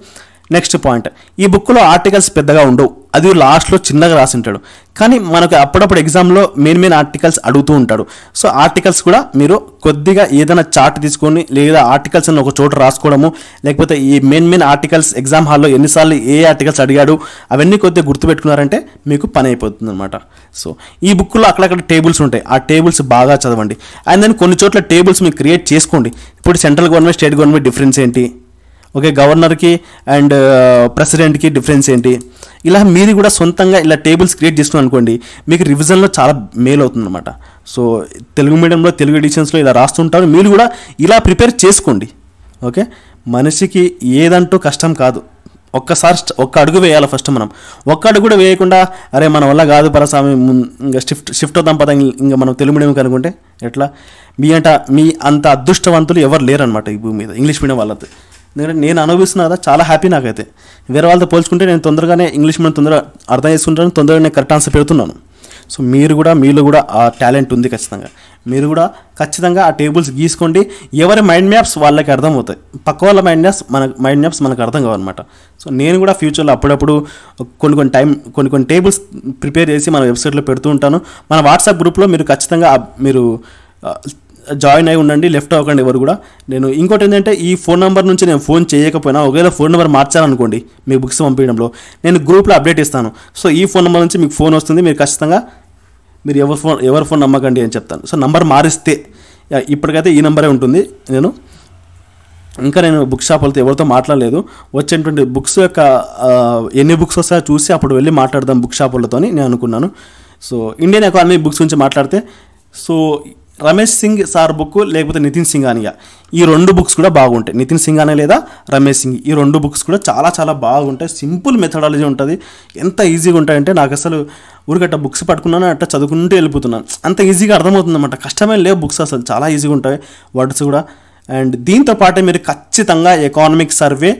నెక్స్ట్ పాయింట్ ఈ బుక్లో ఆర్టికల్స్ పెద్దగా ఉండవు అది లాస్ట్లో చిన్నగా రాసి ఉంటాడు కానీ మనకు అప్పుడప్పుడు ఎగ్జామ్లో మెయిన్ మెయిన్ ఆర్టికల్స్ అడుగుతూ ఉంటాడు సో ఆర్టికల్స్ కూడా మీరు కొద్దిగా ఏదైనా చార్ట్ తీసుకొని లేదా ఆర్టికల్స్ అని ఒక చోట రాసుకోవడము లేకపోతే ఈ మెయిన్ మెయిన్ ఆర్టికల్స్ ఎగ్జామ్ హాల్లో ఎన్నిసార్లు ఏ ఆర్టికల్స్ అడిగాడు అవన్నీ కొద్దిగా గుర్తుపెట్టుకున్నారంటే మీకు పని అయిపోతుంది అనమాట సో ఈ బుక్లో అక్కడక్కడ టేబుల్స్ ఉంటాయి ఆ టేబుల్స్ బాగా చదవండి అండ్ దెన్ కొన్ని చోట్ల టేబుల్స్ మీరు క్రియేట్ చేసుకోండి ఇప్పుడు central government state government difference ఏంటి ఓకే గవర్నర్కి అండ్ ప్రెసిడెంట్కి డిఫరెన్స్ ఏంటి ఇలా మీరు కూడా సొంతంగా ఇలా టేబుల్స్ క్రియేట్ చేసుకుని అనుకోండి మీకు రివిజన్లో చాలా మేలు అవుతుందన్నమాట సో తెలుగు మీడియంలో తెలుగు ఎడిషన్స్లో ఇలా రాస్తుంటారు మీరు కూడా ఇలా ప్రిపేర్ చేసుకోండి ఓకే మనిషికి ఏదంటూ కష్టం కాదు ఒక్కసారి ఒక్క అడుగు వేయాలి ఫస్ట్ మనం ఒక్క అడుగు కూడా వేయకుండా అరే మన వల్ల కాదు పరస్వామి ఇంకా షిఫ్ట్ షిఫ్ట్ అవుతాం పద ఇంకా మనం తెలుగు మీడియం కనుకుంటే ఎట్లా మీ అంట మీ అంత అదృష్టవంతులు ఎవరు లేరనమాట ఈ భూమి మీద ఇంగ్లీష్ మీడియం వాళ్ళతో ఎందుకంటే నేను అనుభవిస్తున్న కదా చాలా హ్యాపీ నాకైతే వేరే వాళ్ళతో పోల్చుకుంటే నేను తొందరగానే ఇంగ్లీష్ మీడియం తొందరగా అర్థం చేసుకుంటాను తొందరగా నేను కరెక్ట్ ఆన్సర్ పెడుతున్నాను సో మీరు కూడా మీలో కూడా ఆ టాలెంట్ ఉంది ఖచ్చితంగా మీరు కూడా ఖచ్చితంగా ఆ టేబుల్స్ గీసుకోండి ఎవరి మైండ్ మ్యాప్స్ వాళ్ళకి అర్థం అవుతాయి పక్క వాళ్ళ మైండ్ మ్యాప్స్ మన మైండ్ మ్యాప్స్ మనకు అర్థం కావాలన్నమాట సో నేను కూడా ఫ్యూచర్లో అప్పుడప్పుడు కొన్ని కొన్ని టైం కొన్ని కొన్ని టేబుల్స్ ప్రిపేర్ చేసి మన వెబ్సైట్లో పెడుతూ ఉంటాను మన వాట్సాప్ గ్రూప్లో మీరు ఖచ్చితంగా మీరు జాయిన్ అయి ఉండండి లెఫ్ట్ అవ్వకండి ఎవరు కూడా నేను ఇంకోటి ఏంటంటే ఈ ఫోన్ నెంబర్ నుంచి నేను ఫోన్ చేయకపోయినా ఒకవేళ ఫోన్ నెంబర్ మార్చాలనుకోండి మీకు బుక్స్ పంపించడంలో నేను గ్రూప్లో అప్డేట్ ఇస్తాను సో ఈ ఫోన్ నెంబర్ నుంచి మీకు ఫోన్ వస్తుంది మీరు ఖచ్చితంగా మీరు ఎవరి ఫోన్ ఎవరి ఫోన్ నమ్మకండి అని చెప్తాను సో నంబర్ మారిస్తే ఇప్పటికైతే ఈ నెంబరే ఉంటుంది నేను ఇంకా నేను బుక్ వెళ్తే ఎవరితో మాట్లాడలేదు వచ్చేటువంటి బుక్స్ యొక్క ఎన్ని బుక్స్ వస్తాయో చూసి అప్పుడు వెళ్ళి మాట్లాడదాం బుక్ షాపులతో నేను అనుకున్నాను సో ఇండియన్ ఎకానమీ బుక్స్ గురించి మాట్లాడితే so Ramesh Singh sir book లేకపోతే నితిన్ అనియా ఈ రెండు బుక్స్ కూడా బాగుంటాయి నితిన్ సింగ్ అనే లేదా రమేష్ సింగ్ ఈ రెండు బుక్స్ కూడా చాలా చాలా బాగుంటాయి సింపుల్ మెథడాలజీ ఉంటుంది ఎంత ఈజీగా ఉంటాయంటే నాకు అసలు ఊరికట్ట బుక్స్ పట్టుకున్నాను అట్ట చదువుకుంటూ వెళ్ళిపోతున్నాను అంత ఈజీగా అర్థమవుతుంది అనమాట కష్టమే లేవు బుక్స్ అసలు చాలా ఈజీగా ఉంటాయి వర్డ్స్ కూడా అండ్ దీంతో పాటే మీరు ఖచ్చితంగా ఎకానమిక్ సర్వే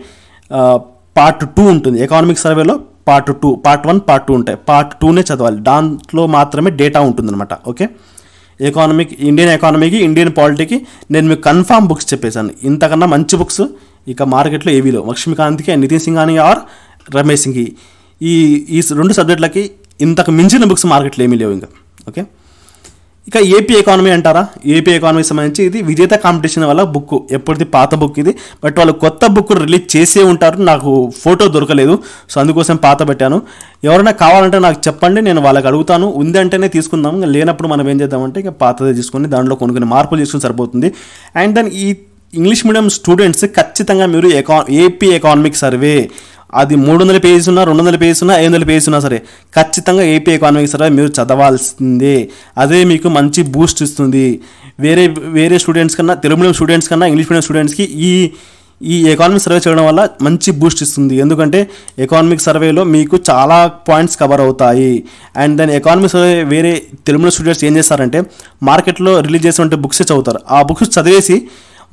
పార్ట్ టూ ఉంటుంది ఎకానమిక్ సర్వేలో part two part one part two ఉంటాయి పార్ట్ టూనే చదవాలి దాంట్లో మాత్రమే డేటా ఉంటుందన్నమాట ఓకే ఎకానమీకి ఇండియన్ ఎకానమీకి ఇండియన్ పాలిటీకి నేను మీకు కన్ఫామ్ బుక్స్ చెప్పేశాను ఇంతకన్నా మంచి బుక్స్ ఇక మార్కెట్లో ఏవీలో లక్ష్మీకాంత్కి నితిన్ అని ఆర్ రమేష్ సింగ్కి ఈ ఈ రెండు సబ్జెక్టులకి ఇంతకు మించిన బుక్స్ మార్కెట్లో ఏమీ లేవు ఇంకా ఓకే ఇక ఏపీ ఎకానమీ అంటారా ఏపీ ఎకానమీ సంబంధించి ఇది విజేత కాంపిటీషన్ వల్ల బుక్ ఎప్పటిది పాత బుక్ ఇది బట్ వాళ్ళు కొత్త బుక్ రిలీజ్ చేసే ఉంటారు నాకు ఫోటో దొరకలేదు సో అందుకోసం పాత పెట్టాను ఎవరైనా కావాలంటే నాకు చెప్పండి నేను వాళ్ళకి అడుగుతాను ఉందంటేనే తీసుకుందాం లేనప్పుడు మనం ఏం చేద్దామంటే ఇక పాతదే తీసుకొని దాంట్లో కొన్ని కొన్ని మార్పులు తీసుకుని సరిపోతుంది అండ్ దెన్ ఈ ఇంగ్లీష్ మీడియం స్టూడెంట్స్ ఖచ్చితంగా మీరు ఎకా ఏపీ ఎకానమిక్ సర్వే అది మూడు వందల పేజీస్ ఉన్నా రెండు వందల పేజీస్ ఉన్నా ఐదు వందల పేజెస్ ఉన్నా సరే ఖచ్చితంగా ఏపీ ఎకానమిక్స్ సరే మీరు చదవాల్సిందే అదే మీకు మంచి బూస్ట్ ఇస్తుంది వేరే వేరే స్టూడెంట్స్ కన్నా తెలుగు మీడియం స్టూడెంట్స్ కన్నా ఇంగ్లీష్ మీడియం స్టూడెంట్స్కి ఈ ఈ ఎకానమిక్ సర్వే చేయడం వల్ల మంచి బూస్ట్ ఇస్తుంది ఎందుకంటే ఎకానమిక్ సర్వేలో మీకు చాలా పాయింట్స్ కవర్ అవుతాయి అండ్ దెన్ ఎకానమిక్ సర్వే వేరే తెలుగు స్టూడెంట్స్ ఏం చేస్తారంటే మార్కెట్లో రిలీజ్ చేసినటువంటి బుక్స్ చదువుతారు ఆ బుక్స్ చదివేసి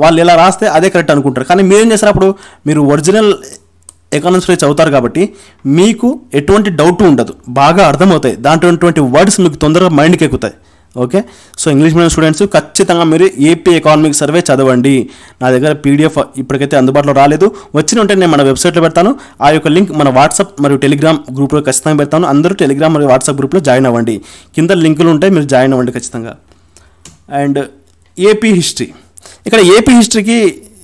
వాళ్ళు ఇలా రాస్తే అదే కరెక్ట్ అనుకుంటారు కానీ మీరేం చేస్తారు అప్పుడు మీరు ఒరిజినల్ ఎకానమిక్స్ గురించి చదువుతారు కాబట్టి మీకు ఎటువంటి డౌట్ ఉండదు బాగా అర్థమవుతాయి దాంట్లో ఉన్నటువంటి వర్డ్స్ మీకు తొందరగా మైండ్కి ఎక్కుతాయి okay so English medium students ఖచ్చితంగా మీరు ఏపీ ఎకానమిక్ సర్వే చదవండి నా దగ్గర పీడిఎఫ్ ఇప్పటికైతే అందుబాటులో రాలేదు వచ్చిన ఉంటే నేను మన వెబ్సైట్లో పెడతాను ఆ యొక్క లింక్ మన వాట్సాప్ మరియు టెలిగ్రామ్ గ్రూప్లో ఖచ్చితంగా పెడతాను అందరూ టెలిగ్రామ్ మరియు వాట్సాప్ గ్రూప్లో జాయిన్ అవ్వండి కింద లింకులు ఉంటాయి మీరు జాయిన్ అవ్వండి ఖచ్చితంగా అండ్ ఏపీ హిస్టరీ ఇక్కడ ఏపీ హిస్టరీకి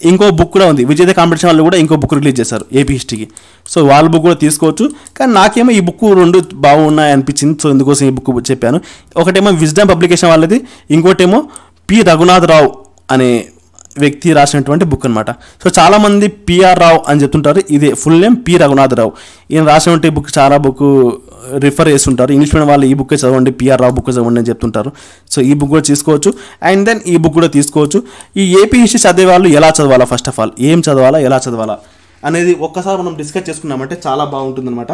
ఇంకో బుక్ కూడా ఉంది విజేత కాంపిటీషన్ వాళ్ళు కూడా ఇంకో బుక్ రిలీజ్ చేశారు ఏపీ హిస్టరీకి సో వాళ్ళ బుక్ కూడా తీసుకోవచ్చు కానీ నాకేమో ఈ బుక్ రెండు బాగున్నాయి అనిపించింది సో ఇందుకోసం ఈ బుక్ చెప్పాను ఒకటేమో విజ్డమ్ పబ్లికేషన్ వాళ్ళది ఇంకోటేమో పి రఘునాథ్ రావు అనే వ్యక్తి రాసినటువంటి బుక్ అనమాట సో చాలామంది పిఆర్ రావు అని చెప్తుంటారు ఇదే ఫుల్ నేమ్ పి రఘునాథరావు ఈయన రాసినటువంటి బుక్ చాలా బుక్ రిఫర్ uh, చేస్తుంటారు ఇంగ్లీష్ మీడియం వాళ్ళు ఈ బుక్ చదవండి పిఆర్ రావు బుక్ చదవండి అని చెప్తుంటారు సో ఈ బుక్ కూడా తీసుకోవచ్చు అండ్ దెన్ ఈ బుక్ కూడా తీసుకోవచ్చు ఈ ఏపీ హిస్టరీ చదివే వాళ్ళు ఎలా చదవాలా ఫస్ట్ ఆఫ్ ఆల్ ఏం చదవాలా ఎలా చదవాలా అనేది ఒక్కసారి మనం డిస్కస్ చేసుకున్నామంటే చాలా బాగుంటుందన్నమాట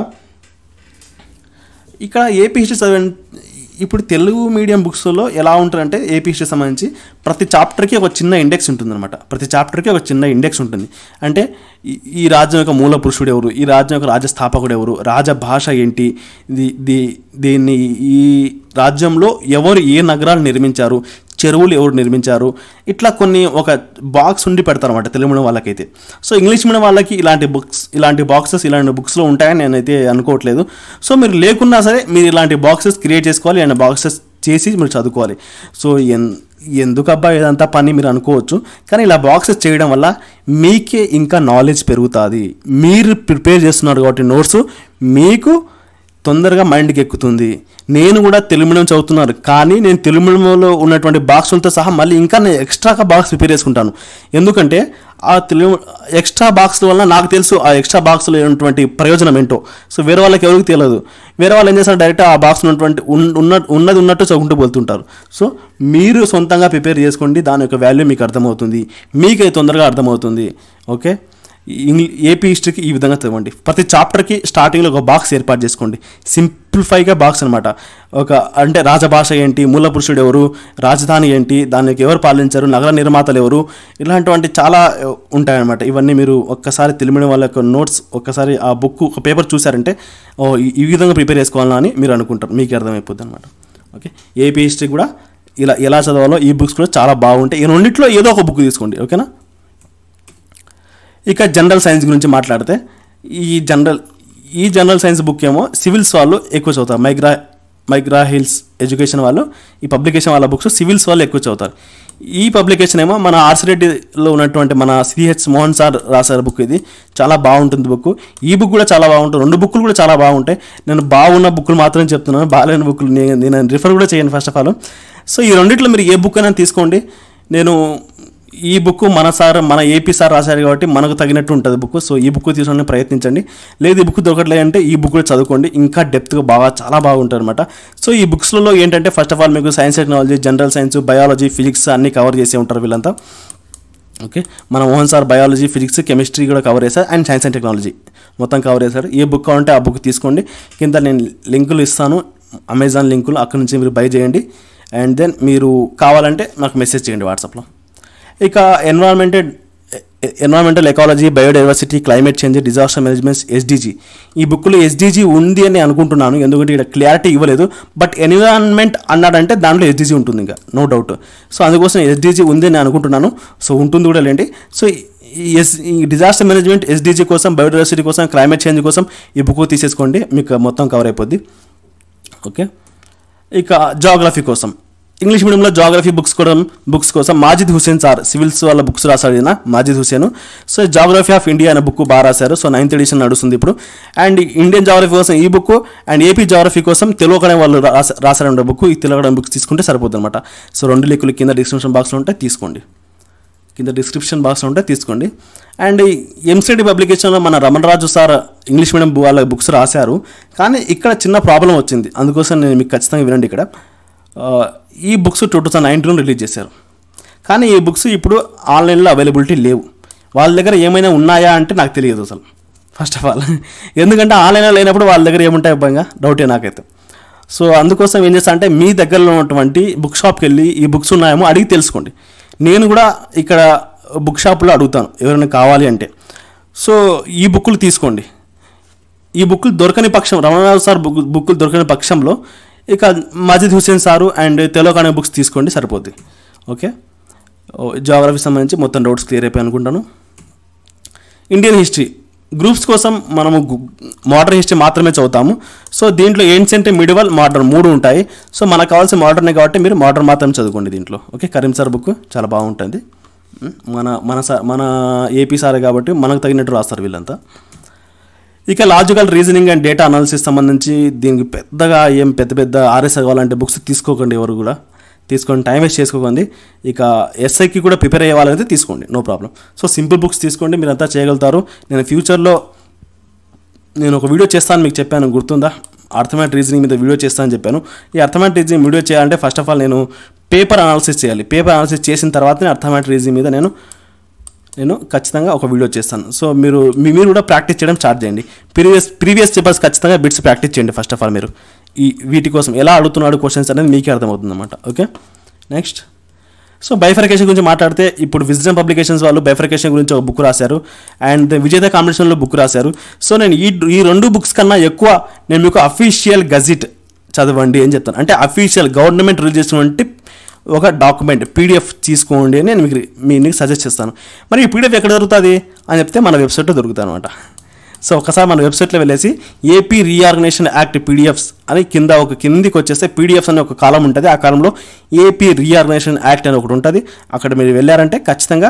ఇక్కడ ఏపీ హిస్టరీ చదివే ఇప్పుడు తెలుగు మీడియం బుక్స్లో ఎలా ఉంటారంటే ఏపీ హిస్టరీ సంబంధించి ప్రతి చాప్టర్కి ఒక చిన్న ఇండెక్స్ ఉంటుందన్నమాట ప్రతి చాప్టర్కి ఒక చిన్న ఇండెక్స్ ఉంటుంది అంటే ఈ రాజ్యం యొక్క మూల పురుషుడు ఎవరు ఈ రాజ్యం యొక్క రాజస్థాపకుడు ఎవరు రాజ భాష ఏంటి దీన్ని ఈ రాజ్యంలో ఎవరు ఏ నగరాలు నిర్మించారు చెరువులు ఎవరు నిర్మించారు ఇట్లా కొన్ని ఒక బాక్స్ ఉండి పెడతారు అనమాట తెలుగు మీడియం వాళ్ళకైతే సో ఇంగ్లీష్ మీడియం వాళ్ళకి ఇలాంటి బుక్స్ ఇలాంటి బాక్సెస్ ఇలాంటి బుక్స్లో ఉంటాయని నేనైతే అనుకోవట్లేదు సో మీరు లేకున్నా సరే మీరు ఇలాంటి బాక్సెస్ క్రియేట్ చేసుకోవాలి అండ్ బాక్సెస్ చేసి మీరు చదువుకోవాలి సో ఎన్ ఎందుకబ్బా ఇదంతా పని మీరు అనుకోవచ్చు కానీ ఇలా బాక్సెస్ చేయడం వల్ల మీకే ఇంకా నాలెడ్జ్ పెరుగుతుంది మీరు ప్రిపేర్ చేస్తున్నారు కాబట్టి నోట్స్ మీకు తొందరగా మైండ్కి ఎక్కుతుంది నేను కూడా తెలుగు మీడియం చదువుతున్నాను కానీ నేను తెలుగు మీడియంలో ఉన్నటువంటి బాక్సులతో సహా మళ్ళీ ఇంకా నేను ఎక్స్ట్రాగా బాక్స్ ప్రిపేర్ చేసుకుంటాను ఎందుకంటే ఆ తెలుగు ఎక్స్ట్రా బాక్స్ల వల్ల నాకు తెలుసు ఆ ఎక్స్ట్రా బాక్స్లో ఉన్నటువంటి ప్రయోజనం ఏంటో సో వేరే వాళ్ళకి ఎవరికి తెలియదు వేరే వాళ్ళు ఏం చేస్తారు డైరెక్ట్ ఆ బాక్స్ ఉన్నటువంటి ఉన్న ఉన్నది ఉన్నట్టు చదువుకుంటూ పోతుంటారు సో మీరు సొంతంగా ప్రిపేర్ చేసుకోండి దాని యొక్క వాల్యూ మీకు అర్థమవుతుంది మీకు తొందరగా అర్థమవుతుంది ఓకే ఏపీ హిస్టరీకి ఈ విధంగా చదవండి ప్రతి చాప్టర్కి స్టార్టింగ్లో ఒక బాక్స్ ఏర్పాటు చేసుకోండి సింప్లిఫైగా బాక్స్ అనమాట ఒక అంటే రాజభాష ఏంటి మూల పురుషుడు ఎవరు రాజధాని ఏంటి దానికి ఎవరు పాలించారు నగర నిర్మాతలు ఎవరు ఇలాంటివంటి చాలా ఉంటాయన్నమాట ఇవన్నీ మీరు ఒక్కసారి తెలిమిన వాళ్ళ యొక్క నోట్స్ ఒక్కసారి ఆ బుక్ ఒక పేపర్ చూసారంటే ఓ ఈ విధంగా ప్రిపేర్ చేసుకోవాలని అని మీరు అనుకుంటారు మీకు అర్థమైపోద్ది అనమాట ఓకే ఏపీ హిస్టరీ కూడా ఇలా ఎలా చదవాలో ఈ బుక్స్ కూడా చాలా బాగుంటాయి ఈ రెండింటిలో ఏదో ఒక బుక్ తీసుకోండి ఓకేనా ఇక జనరల్ సైన్స్ గురించి మాట్లాడితే ఈ జనరల్ ఈ జనరల్ సైన్స్ బుక్ ఏమో సివిల్స్ వాళ్ళు ఎక్కువ చదువుతారు మైగ్రా మైగ్రా హిల్స్ ఎడ్యుకేషన్ వాళ్ళు ఈ పబ్లికేషన్ వాళ్ళ బుక్స్ సివిల్స్ వాళ్ళు ఎక్కువ చదువుతారు ఈ పబ్లికేషన్ ఏమో మన ఆర్సిరెడ్డిలో ఉన్నటువంటి మన సిహెచ్ మోహన్ సార్ రాశారు బుక్ ఇది చాలా బాగుంటుంది బుక్ ఈ బుక్ కూడా చాలా బాగుంటుంది రెండు బుక్లు కూడా చాలా బాగుంటాయి నేను బాగున్న బుక్లు మాత్రమే చెప్తున్నాను బాగాలేని బుక్లు నేను రిఫర్ కూడా చేయను ఫస్ట్ ఆఫ్ ఆల్ సో ఈ రెండింటిలో మీరు ఏ బుక్ అయినా తీసుకోండి నేను ఈ బుక్ మన సార్ మన ఏపీ సార్ రాశారు కాబట్టి మనకు తగినట్టు ఉంటుంది బుక్ సో ఈ బుక్ తీసుకోవడానికి ప్రయత్నించండి లేదు ఈ బుక్ దొరకట్లేదు అంటే ఈ బుక్ చదువుకోండి ఇంకా డెప్త్గా బాగా చాలా బాగుంటుంది అనమాట సో ఈ బుక్స్లలో ఏంటంటే ఫస్ట్ ఆఫ్ ఆల్ మీకు science technology general science biology physics అన్నీ కవర్ చేసి ఉంటారు వీళ్ళంతా ఓకే మన Mohan sir biology physics chemistry కూడా కవర్ చేశారు అండ్ సైన్స్ అండ్ టెక్నాలజీ మొత్తం కవర్ చేశారు ఏ బుక్ కావాలంటే ఆ బుక్ తీసుకోండి కింద నేను లింకులు ఇస్తాను అమెజాన్ లింకులు అక్కడి నుంచి మీరు బై చేయండి అండ్ దెన్ మీరు కావాలంటే నాకు మెసేజ్ చేయండి వాట్సాప్లో ఇక ఎన్వైరాన్మెంటెడ్ environmental ecology biodiversity climate change disaster managements SDG ఈ బుక్లో ఎస్డీజీ ఉంది అని అనుకుంటున్నాను ఎందుకంటే ఇక్కడ క్లారిటీ ఇవ్వలేదు బట్ ఎన్విరాన్మెంట్ అన్నాడంటే దాంట్లో ఎస్డీజీ ఉంటుంది ఇంకా నో డౌట్ సో అందుకోసం ఎస్డీజీ ఉంది అని అనుకుంటున్నాను సో ఉంటుంది కూడా లేండి సో ఎస్ ఈ డిజాస్టర్ మేనేజ్మెంట్ ఎస్డీజీ కోసం బయోడైవర్సిటీ కోసం క్లైమేట్ చేంజ్ కోసం ఈ బుక్ తీసేసుకోండి మీకు మొత్తం కవర్ అయిపోద్ది ఓకే ఇక జాగ్రఫీ కోసం ఇంగ్లీష్ మీడియంలో జాగ్రఫీ బుక్స్ కూడా బుక్స్ కోసం మాజిద్ హుసేన్ సార్ సివిల్స్ వాళ్ళ బుక్స్ రాశాడు ఈయన Majid Hussain so geography of India అనే బుక్ బాగా రాశారు సో నైన్త్ ఎడిషన్ నడుస్తుంది ఇప్పుడు అండ్ ఇండియన్ జాగ్రఫీ కోసం ఈ బుక్ అండ్ ఏపీ జాగ్రఫీ కోసం తెలుగుకడం వాళ్ళు రాశారు బుక్ ఈ తెలుగుకడం బుక్స్ తీసుకుంటే సరిపోతుంది అనమాట సో రెండు లెక్కులు కింద డిస్క్రిప్షన్ బాక్స్లో ఉంటే తీసుకోండి కింద డిస్క్రిప్షన్ బాక్స్లో ఉంటే తీసుకోండి అండ్ ఎంసీడీ పబ్లికేషన్లో మన రమణరాజు సార్ ఇంగ్లీష్ మీడియం వాళ్ళ బుక్స్ రాశారు కానీ ఇక్కడ చిన్న ప్రాబ్లం వచ్చింది అందుకోసం నేను మీకు ఖచ్చితంగా వినండి ఇక్కడ ఈ బుక్స్ టూ థౌసండ్ నైన్టీన్లో రిలీజ్ చేశారు కానీ ఈ బుక్స్ ఇప్పుడు ఆన్లైన్లో అవైలబిలిటీ లేవు వాళ్ళ దగ్గర ఏమైనా ఉన్నాయా అంటే నాకు తెలియదు అసలు ఫస్ట్ ఆఫ్ ఆల్ ఎందుకంటే ఆన్లైన్లో లేనప్పుడు వాళ్ళ దగ్గర ఏముంటాయి భయంగా డౌటే నాకైతే సో అందుకోసం ఏం చేస్తా అంటే మీ దగ్గరలో ఉన్నటువంటి బుక్ షాప్కి వెళ్ళి ఈ బుక్స్ ఉన్నాయేమో అడిగి తెలుసుకోండి నేను కూడా ఇక్కడ బుక్ షాప్లో అడుగుతాను ఎవరైనా కావాలి అంటే సో ఈ బుక్కులు తీసుకోండి ఈ బుక్కులు దొరకని పక్షం రమణ సార్ బుక్ బుక్కులు దొరకని పక్షంలో ఇక Majid Hussain sir and Telangana books తీసుకోండి సరిపోద్ది ఓకే జాగ్రఫీ సంబంధించి మొత్తం డౌట్స్ క్లియర్ అయిపోయి అనుకుంటాను ఇండియన్ హిస్టరీ గ్రూప్స్ కోసం మనము మోడర్న్ హిస్టరీ మాత్రమే చదువుతాము సో దీంట్లో అంటే మిడివల్ మోడర్న్ మూడు ఉంటాయి సో మనకు కావాల్సిన మోడర్నే కాబట్టి మీరు మోడర్న్ మాత్రమే చదువుకోండి దీంట్లో ఓకే కరీం సార్ బుక్ చాలా బాగుంటుంది మన మన మన ఏపీ సార్ కాబట్టి మనకు తగినట్టు రాస్తారు వీళ్ళంతా ఇక logical reasoning and data analysis సంబంధించి దీనికి పెద్దగా ఏం పెద్ద పెద్ద ఆర్ఎస్ కావాలంటే బుక్స్ తీసుకోకండి ఎవరు కూడా తీసుకొని టైం వేస్ట్ చేసుకోకండి ఇక ఎస్ఐకి కూడా ప్రిపేర్ అయ్యే తీసుకోండి no problem so simple books తీసుకోండి మీరు అంతా చేయగలుగుతారు నేను ఫ్యూచర్లో నేను ఒక వీడియో చేస్తాను మీకు చెప్పాను గుర్తుందా అర్థమైన రీజనింగ్ మీద వీడియో చేస్తానని చెప్పాను ఈ అర్థమైన రీజనింగ్ వీడియో చేయాలంటే ఫస్ట్ ఆఫ్ ఆల్ నేను పేపర్ అనాలిసిస్ చేయాలి పేపర్ అనాలిసిస్ చేసిన తర్వాతనే అర్థమైన రీజనింగ్ మీద నేను నేను ఖచ్చితంగా ఒక వీడియో చేస్తాను సో మీరు మీరు కూడా ప్రాక్టీస్ చేయడం స్టార్ట్ చేయండి ప్రీవియస్ ప్రీవియస్ పేపర్స్ ఖచ్చితంగా బిట్స్ ప్రాక్టీస్ చేయండి ఫస్ట్ ఆఫ్ ఆల్ మీరు ఈ వీటి కోసం ఎలా అడుగుతున్నాడు క్వశ్చన్స్ అనేది మీకే అర్థమవుతుందన్నమాట ఓకే నెక్స్ట్ సో బైఫర్కేషన్ గురించి మాట్లాడితే ఇప్పుడు విజ్డమ్ పబ్లికేషన్స్ వాళ్ళు బైఫర్కేషన్ గురించి ఒక బుక్ రాశారు అండ్ విజేత కాంపిటీషన్లో బుక్ రాశారు సో నేను ఈ ఈ రెండు బుక్స్ కన్నా ఎక్కువ నేను మీకు అఫీషియల్ గజిట్ చదవండి అని చెప్తాను అంటే అఫీషియల్ గవర్నమెంట్ రిలీజ్ చేసినటువంటి ఒక డాక్యుమెంట్ పీడిఎఫ్ తీసుకోండి అని నేను మీకు మీకు సజెస్ట్ చేస్తాను మరి ఈ పీడిఎఫ్ ఎక్కడ దొరుకుతుంది అని చెప్తే మన వెబ్సైట్లో దొరుకుతుంది అనమాట సో ఒకసారి మన వెబ్సైట్లో వెళ్ళేసి ఏపీ రీఆర్గనైజేషన్ యాక్ట్ పీడిఎఫ్స్ అని కింద ఒక కిందికి వచ్చేస్తే పీడిఎఫ్స్ అనే ఒక కాలం ఉంటుంది ఆ కాలంలో ఏపీ రీఆర్గనైజేషన్ యాక్ట్ అని ఒకటి ఉంటుంది అక్కడ మీరు వెళ్ళారంటే ఖచ్చితంగా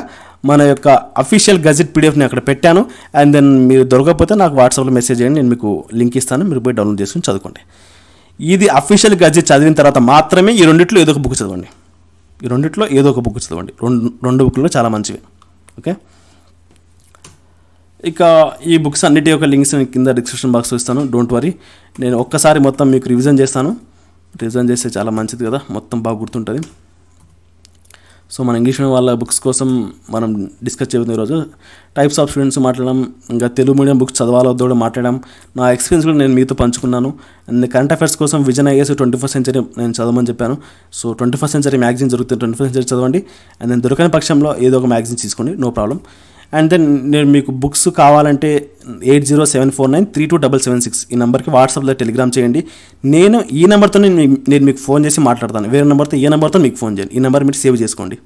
మన యొక్క అఫీషియల్ గజెట్ పీడిఎఫ్ని అక్కడ పెట్టాను అండ్ దెన్ మీరు దొరకకపోతే నాకు వాట్సాప్లో మెసేజ్ చేయండి నేను మీకు లింక్ ఇస్తాను మీరు పోయి డౌన్లోడ్ చేసుకుని చదువుకోండి ఇది అఫీషియల్ గజెట్ చదివిన తర్వాత మాత్రమే ఈ రెండిట్లో ఏదో ఒక బుక్ చదవండి ఈ రెండిట్లో ఏదో ఒక బుక్ చదవండి రెండు రెండు బుక్లో చాలా మంచివి ఓకే ఇక ఈ బుక్స్ అన్నిటి యొక్క లింక్స్ నేను కింద డిస్క్రిప్షన్ బాక్స్ ఇస్తాను డోంట్ వరీ నేను ఒక్కసారి మొత్తం మీకు రివిజన్ చేస్తాను రివిజన్ చేస్తే చాలా మంచిది కదా మొత్తం బాగా గుర్తుంటుంది సో మన ఇంగ్లీష్ వాళ్ళ బుక్స్ కోసం మనం డిస్కస్ చేయబోతుంది ఈరోజు టైప్స్ ఆఫ్ స్టూడెంట్స్ మాట్లాడడం ఇంకా తెలుగు మీడియం బుక్స్ చదవాలో కూడా మాట్లాడడం నా ఎక్స్పీరియన్స్ కూడా నేను మీతో పంచుకున్నాను అండ్ కరెంట్ అఫేర్స్ కోసం vision IAS twenty first century నేను చదవమని చెప్పాను so twenty first century magazine జరుగుతుంది ట్వంటీ ఫస్ట్ సెంచరీ చదవండి అండ్ నేను దొరకని పక్షంలో ఏదో ఒక మ్యాగజైన్ తీసుకోండి నో ప్రాబ్లం అండ్ దెన్ నేను మీకు బుక్స్ కావాలంటే eight zero seven four nine three two double seven six ఈ నెంబర్కి వాట్సాప్లో టెలిగ్రామ్ చేయండి నేను ఈ నెంబర్తో నేను నేను మీకు ఫోన్ చేసి మాట్లాడతాను వేరే నెంబర్తో ఏ నెంబర్తో మీకు ఫోన్ చేయండి ఈ నెంబర్ మీరు సేవ్ చేసుకోండి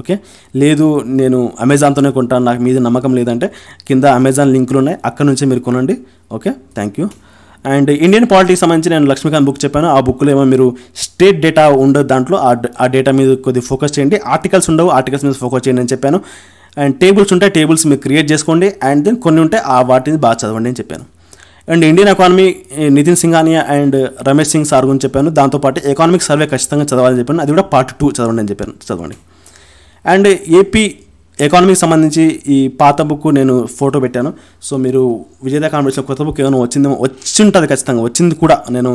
ఓకే లేదు నేను అమెజాన్తోనే కొంటాను నాకు మీద నమ్మకం లేదంటే కింద అమెజాన్ లింకులు ఉన్నాయి అక్కడ నుంచే మీరు కొనండి okay thank you and Indian politics సంబంధించి నేను లక్ష్మీకాంత్ బుక్ చెప్పాను ఆ బుక్లో ఏమో మీరు స్టేట్ డేటా ఉండదు దాంట్లో ఆ డేటా మీద కొద్దిగా ఫోకస్ చేయండి ఆర్టికల్స్ ఉండవు ఆర్టికల్స్ మీద ఫోకస్ చేయండి అని చెప్పాను అండ్ టేబుల్స్ ఉంటాయి టేబుల్స్ మీరు క్రియేట్ చేసుకోండి అండ్ దెన్ కొన్ని ఉంటాయి ఆ వాటిని బాగా చదవండి అని చెప్పాను and Indian economy Nitin Singhania and Ramesh Singh sir గురించి చెప్పాను దాంతోపాటు ఎకానమిక్ సర్వే ఖచ్చితంగా చదవాలని చెప్పాను అది కూడా పార్ట్ టూ చదవండి అని చెప్పాను చదవండి అండ్ ఏపీ ఎకానమీకి సంబంధించి ఈ పాత బుక్ నేను ఫోటో పెట్టాను సో మీరు విజేత కాన్వర్సేషన్ కొత్త బుక్ ఏమైనా వచ్చిందేమో వచ్చి ఉంటుంది ఖచ్చితంగా వచ్చింది కూడా నేను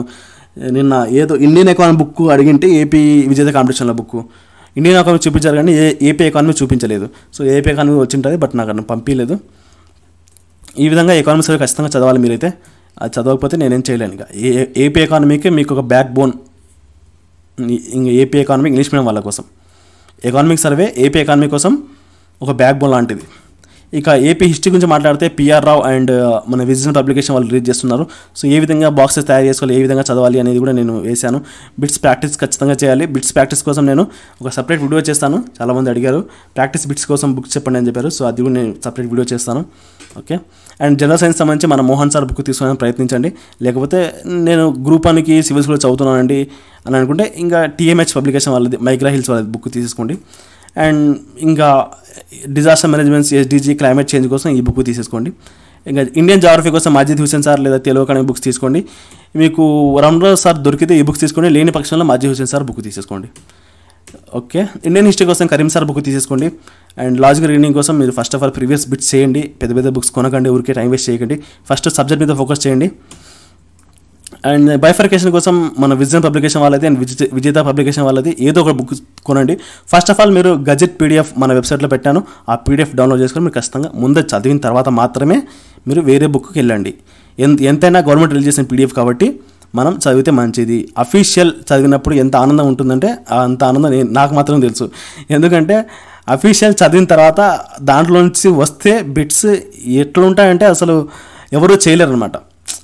నిన్న ఏదో ఇండియన్ ఎకానమీ బుక్ అడిగింటే ఏపీ విజేత కాంపిటీషన్ల బుక్ ఇండియన్ ఎకానమీ చూపించారు కానీ ఏ ఏపీ ఎకానమీ చూపించలేదు సో ఏపీ ఎకానమీ వచ్చింటుంది బట్ నాకు పంపించలేదు ఈ విధంగా ఎకానమీ సర్వే ఖచ్చితంగా చదవాలి మీరైతే అది చదవకపోతే నేనేం చేయలేను ఇక ఏ ఏపీ ఎకానమీకి మీకు ఒక బ్యాక్ బోన్ ఇంకా ఏపీ ఎకానమీ ఇంగ్లీష్ మీడియం వాళ్ళ కోసం ఎకానమిక్ సర్వే ఏపీ ఎకానమీ కోసం ఒక బ్యాక్ బోన్ లాంటిది ఇక ఏపీ హిస్టరీ గురించి మాట్లాడితే పిఆర్ రావు అండ్ మన విజన్ పబ్లికేషన్ వాళ్ళు రీడ్ చేస్తున్నారు సో ఏ విధంగా బాక్సెస్ తయారు చేసుకోవాలి ఏ విధంగా చదవాలి అనేది కూడా నేను వేశాను బిట్స్ ప్రాక్టీస్ ఖచ్చితంగా చేయాలి బిట్స్ ప్రాక్టీస్ కోసం నేను ఒక సపరేట్ వీడియో చేస్తాను చాలామంది అడిగారు ప్రాక్టీస్ బిట్స్ కోసం బుక్ చెప్పండి అని చెప్పారు సో అది కూడా నేను సపరేట్ వీడియో చేస్తాను ఓకే అండ్ జనరల్ సైన్స్ సంబంధించి మన మోహన్ సార్ బుక్ తీసుకోవడానికి ప్రయత్నించండి లేకపోతే నేను గ్రూపానికి సివిల్స్లో చదువుతున్నానండి అని అనుకుంటే ఇంకా టీఎంహెచ్ పబ్లికేషన్ వాళ్ళది మైగ్రా హిల్స్ వాళ్ళది బుక్ తీసుకోండి అండ్ ఇంకా disaster management SDG climate change కోసం ఈ బుక్ తీసేసుకోండి ఇంకా ఇండియన్ జాగ్రఫీ కోసం మాజీ హుసేన్ సార్ లేదా తెలుగు అనే బుక్స్ తీసుకోండి మీకు రమణరావు సార్ దొరికితే ఈ బుక్స్ తీసుకోండి లేని పక్షంలో మాజీ హుసేన్ సార్ బుక్ తీసేసుకోండి ఓకే ఇండియన్ హిస్టరీ కోసం కరీం సార్ బుక్ తీసేసుకోండి అండ్ లాజికల్ రీడింగ్ కోసం మీరు first of all previous bits చేయండి పెద్ద పెద్ద బుక్స్ కొనకండి ఊరికే టైం వేస్ట్ చేయకండి ఫస్ట్ సబ్జెక్ట్ మీద ఫోకస్ చేయండి అండ్ బైఫర్కేషన్ కోసం మన విజన్ పబ్లికేషన్ వాళ్ళది అండ్ విజే విజేత పబ్లికేషన్ వాళ్ళది ఏదో ఒక బుక్ కొనండి ఫస్ట్ ఆఫ్ ఆల్ మీరు గజెట్ పీడిఎఫ్ మన వెబ్సైట్లో పెట్టాను ఆ పీడిఎఫ్ డౌన్లోడ్ చేసుకొని మీరు ఖచ్చితంగా ముందే చదివిన తర్వాత మాత్రమే మీరు వేరే బుక్కి వెళ్ళండి ఎంత ఎంతైనా గవర్నమెంట్ రిలీజ్ చేసిన పీడిఎఫ్ కాబట్టి మనం చదివితే మంచిది అఫీషియల్ చదివినప్పుడు ఎంత ఆనందం ఉంటుందంటే అంత ఆనందం నాకు మాత్రం తెలుసు ఎందుకంటే అఫీషియల్ చదివిన తర్వాత దాంట్లో నుంచి వస్తే బిట్స్ ఎట్లుంటాయంటే అసలు ఎవరూ చేయలేరు అనమాట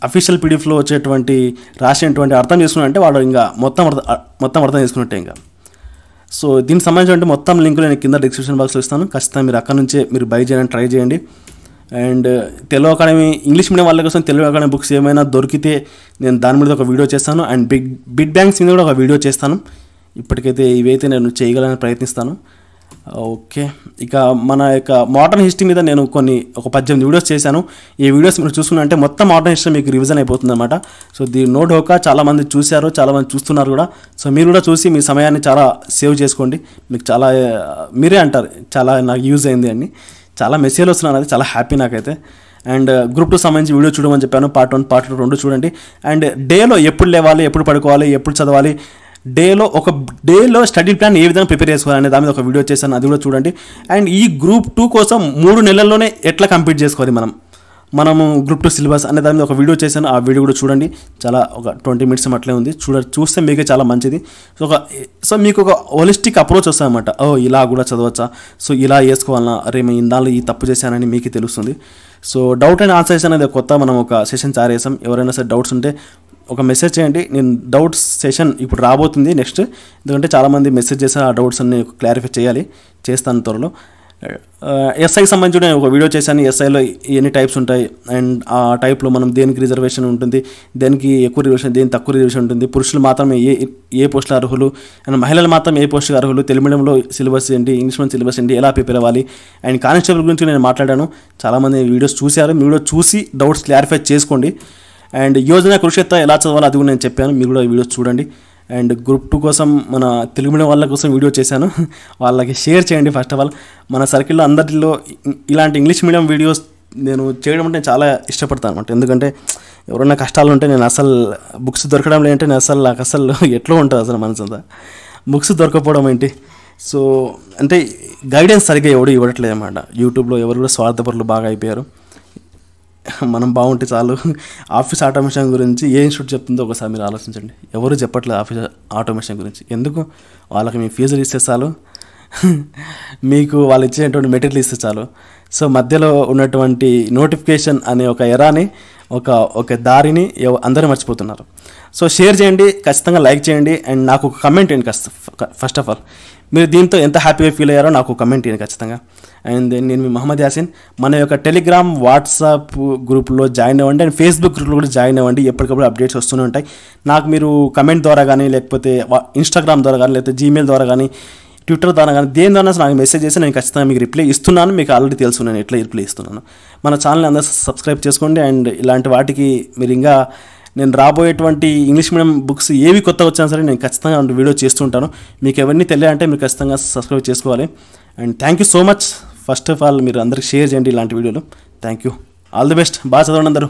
అఫీషియల్ పీడిఎఫ్లో వచ్చేటువంటి రాసినటువంటి అర్థం చేసుకున్నారంటే వాళ్ళు ఇంకా మొత్తం అర్థం మొత్తం అర్థం చేసుకున్నట్టే ఇంకా సో దీనికి సంబంధించిన మొత్తం లింకులు నేను కింద డిస్క్రిప్షన్ బాక్స్లో ఇస్తాను ఖచ్చితంగా మీరు అక్కడ నుంచే మీరు బై చేయడానికి ట్రై చేయండి and Telugu academy English medium వాళ్ళ కోసం తెలుగు అకాడమీ బుక్స్ ఏమైనా దొరికితే నేను దాని మీద ఒక వీడియో చేస్తాను అండ్ బిగ్ బిగ్ బ్యాంక్స్ మీద కూడా ఒక వీడియో చేస్తాను ఇప్పటికైతే ఇవైతే నేను చేయగలని ప్రయత్నిస్తాను ఓకే ఇక మన యొక్క మోడర్న్ హిస్టరీ మీద నేను కొన్ని ఒక పద్దెనిమిది వీడియోస్ చేశాను ఈ వీడియోస్ మీరు చూసుకున్నంటే మొత్తం మోడర్న్ హిస్టరీ మీకు రివిజన్ అయిపోతుంది అనమాట సో దీ నో డోకా చాలామంది చూశారు చాలామంది చూస్తున్నారు కూడా సో మీరు కూడా చూసి మీ సమయాన్ని చాలా సేవ్ చేసుకోండి మీకు చాలా మీరే అంటారు చాలా నాకు యూజ్ అయింది అని చాలా మెసేజ్లు వస్తున్నాను అది చాలా హ్యాపీ నాకైతే అండ్ గ్రూప్ టూ సంబంధించి వీడియో చూడమని చెప్పాను పార్ట్ వన్ పార్ట్ టూ రెండు చూడండి అండ్ డేలో ఎప్పుడు లేవాలి ఎప్పుడు పడుకోవాలి ఎప్పుడు చదవాలి డేలో ఒక డేలో స్టడీ ప్లాన్ ఏ విధంగా ప్రిపేర్ చేసుకోవాలనే దాని మీద ఒక వీడియో చేశాను అది కూడా చూడండి అండ్ ఈ గ్రూప్ టూ కోసం మూడు నెలల్లోనే ఎట్లా కంప్లీట్ చేసుకోవాలి మనం మనము గ్రూప్ టూ సిలబస్ అనే దాని మీద ఒక వీడియో చేశాను ఆ వీడియో కూడా చూడండి చాలా ఒక ట్వంటీ మినిట్స్ అట్లే ఉంది చూడ చూస్తే మీకే చాలా మంచిది సో ఒక సో మీకు ఒక హోలిస్టిక్ అప్రోచ్ వస్తుందన్నమాట ఓ ఇలా కూడా చదవచ్చా సో ఇలా వేసుకోవాలన్నా అరే మేము ఇందాలో ఈ తప్పు చేశానని మీకే తెలుస్తుంది సో డౌట్ అండ్ ఆన్సర్ అనేది కొత్త మనం ఒక సెషన్ తయారు చేసాం ఎవరైనా సరే డౌట్స్ ఉంటే ఒక మెసేజ్ చేయండి నేను డౌట్స్ సెషన్ ఇప్పుడు రాబోతుంది నెక్స్ట్ ఎందుకంటే చాలామంది మెసేజ్ చేసి ఆ డౌట్స్ అన్ని క్లారిఫై చేయాలి చేస్తాను త్వరలో ఎస్ఐకి uh, సంబంధించి నేను ఒక వీడియో చేశాను ఎస్ఐలో ఎన్ని టైప్స్ ఉంటాయి అండ్ ఆ టైప్లో మనం దేనికి రిజర్వేషన్ ఉంటుంది దేనికి ఎక్కువ రిజర్వేషన్ దేనికి తక్కువ రిజర్వేషన్ ఉంటుంది పురుషులు మాత్రం ఏ ఏ పోస్టుల అర్హులు అండ్ మహిళలు మాత్రం ఏ పోస్టుల అర్హులు తెలుగు మీడియంలో సిలబస్ ఏంటి ఇంగ్లీష్ మీడియం సిలబస్ ఏంటి ఎలా ప్రిపేర్ అవ్వాలి అండ్ కానిస్టేబుల్ గురించి నేను మాట్లాడాను చాలామంది వీడియోస్ చూశారు మీ కూడా చూసి డౌట్స్ క్లారిఫై చేసుకోండి అండ్ యోజన కృషిత ఎలా చదవాలో అది కూడా నేను చెప్పాను మీరు కూడా వీడియో చూడండి అండ్ గ్రూప్ టూ కోసం మన తెలుగు మీడియం వాళ్ళ కోసం వీడియో చేశాను వాళ్ళకి షేర్ చేయండి ఫస్ట్ ఆఫ్ ఆల్ మన సర్కిల్లో అందరిలో ఇలాంటి ఇంగ్లీష్ మీడియం వీడియోస్ నేను చేయడం అంటే చాలా ఇష్టపడతాను అనమాట ఎందుకంటే ఎవరైనా కష్టాలు ఉంటే నేను అసలు బుక్స్ దొరకడం లేదంటే నేను అసలు నాకు అసలు ఎట్లా ఉంటుంది అసలు మనసు అంతా బుక్స్ దొరకపోవడం ఏంటి సో అంటే గైడెన్స్ సరిగ్గా ఎవడు ఇవ్వట్లేదు అనమాట యూట్యూబ్లో ఎవరు కూడా స్వార్థపరులు బాగా అయిపోయారు మనం బాగుంటే చాలు ఆఫీస్ ఆటోమేషన్ గురించి ఏ ఇన్స్టిట్యూట్ చెప్తుందో ఒకసారి మీరు ఆలోచించండి ఎవరు చెప్పట్లేదు ఆఫీస్ ఆటోమేషన్ గురించి ఎందుకు వాళ్ళకి మీ ఫీజులు ఇస్తే చాలు మీకు వాళ్ళు ఇచ్చేటువంటి మెటీరియల్ ఇస్తే చాలు సో మధ్యలో ఉన్నటువంటి నోటిఫికేషన్ అనే ఒక ఎరాని ఒక ఒక దారిని అందరూ మర్చిపోతున్నారు సో షేర్ చేయండి ఖచ్చితంగా లైక్ చేయండి అండ్ నాకు ఒక కమెంట్ ఇవ్వండి ఫస్ట్ ఆఫ్ ఆల్ మీరు దీంతో ఎంత హ్యాపీగా ఫీల్ అయ్యారో నాకు కమెంట్ ఇవ్వండి ఖచ్చితంగా అండ్ దెన్ నేను మీ మహమ్మద్ యాసిన్ మన యొక్క టెలిగ్రామ్ వాట్సాప్ గ్రూప్లో జాయిన్ అవ్వండి అండ్ ఫేస్బుక్ గ్రూప్లో కూడా జాయిన్ అవ్వండి ఎప్పటికప్పుడు అప్డేట్స్ వస్తూనే ఉంటాయి నాకు మీరు కమెంట్ ద్వారా కానీ లేకపోతే ఇన్స్టాగ్రామ్ ద్వారా కానీ లేకపోతే జీమెయిల్ ద్వారా కానీ ట్విట్టర్ ద్వారా కానీ దేని ద్వారా నాకు మెసేజ్ చేసి నేను ఖచ్చితంగా మీకు రిప్లై ఇస్తున్నాను మీకు ఆల్రెడీ తెలుసు నేను ఎట్లా రిప్లై ఇస్తున్నాను మన ఛానల్ని అందరూ సబ్స్క్రైబ్ చేసుకోండి అండ్ ఇలాంటి వాటికి మీరు ఇంకా నేను రాబోయేటువంటి ఇంగ్లీష్ మీడియం బుక్స్ ఏవి కొత్త వచ్చినా సరే నేను ఖచ్చితంగా వీడియో చేస్తుంటాను మీకు ఎవరిని తెలియాలంటే మీరు ఖచ్చితంగా సబ్స్క్రైబ్ చేసుకోవాలి and thank you so much first of all మీరు అందరికి షేర్ చేయండి ఇలాంటి వీడియోలు thank you all the best బాగా చదవండి అందరూ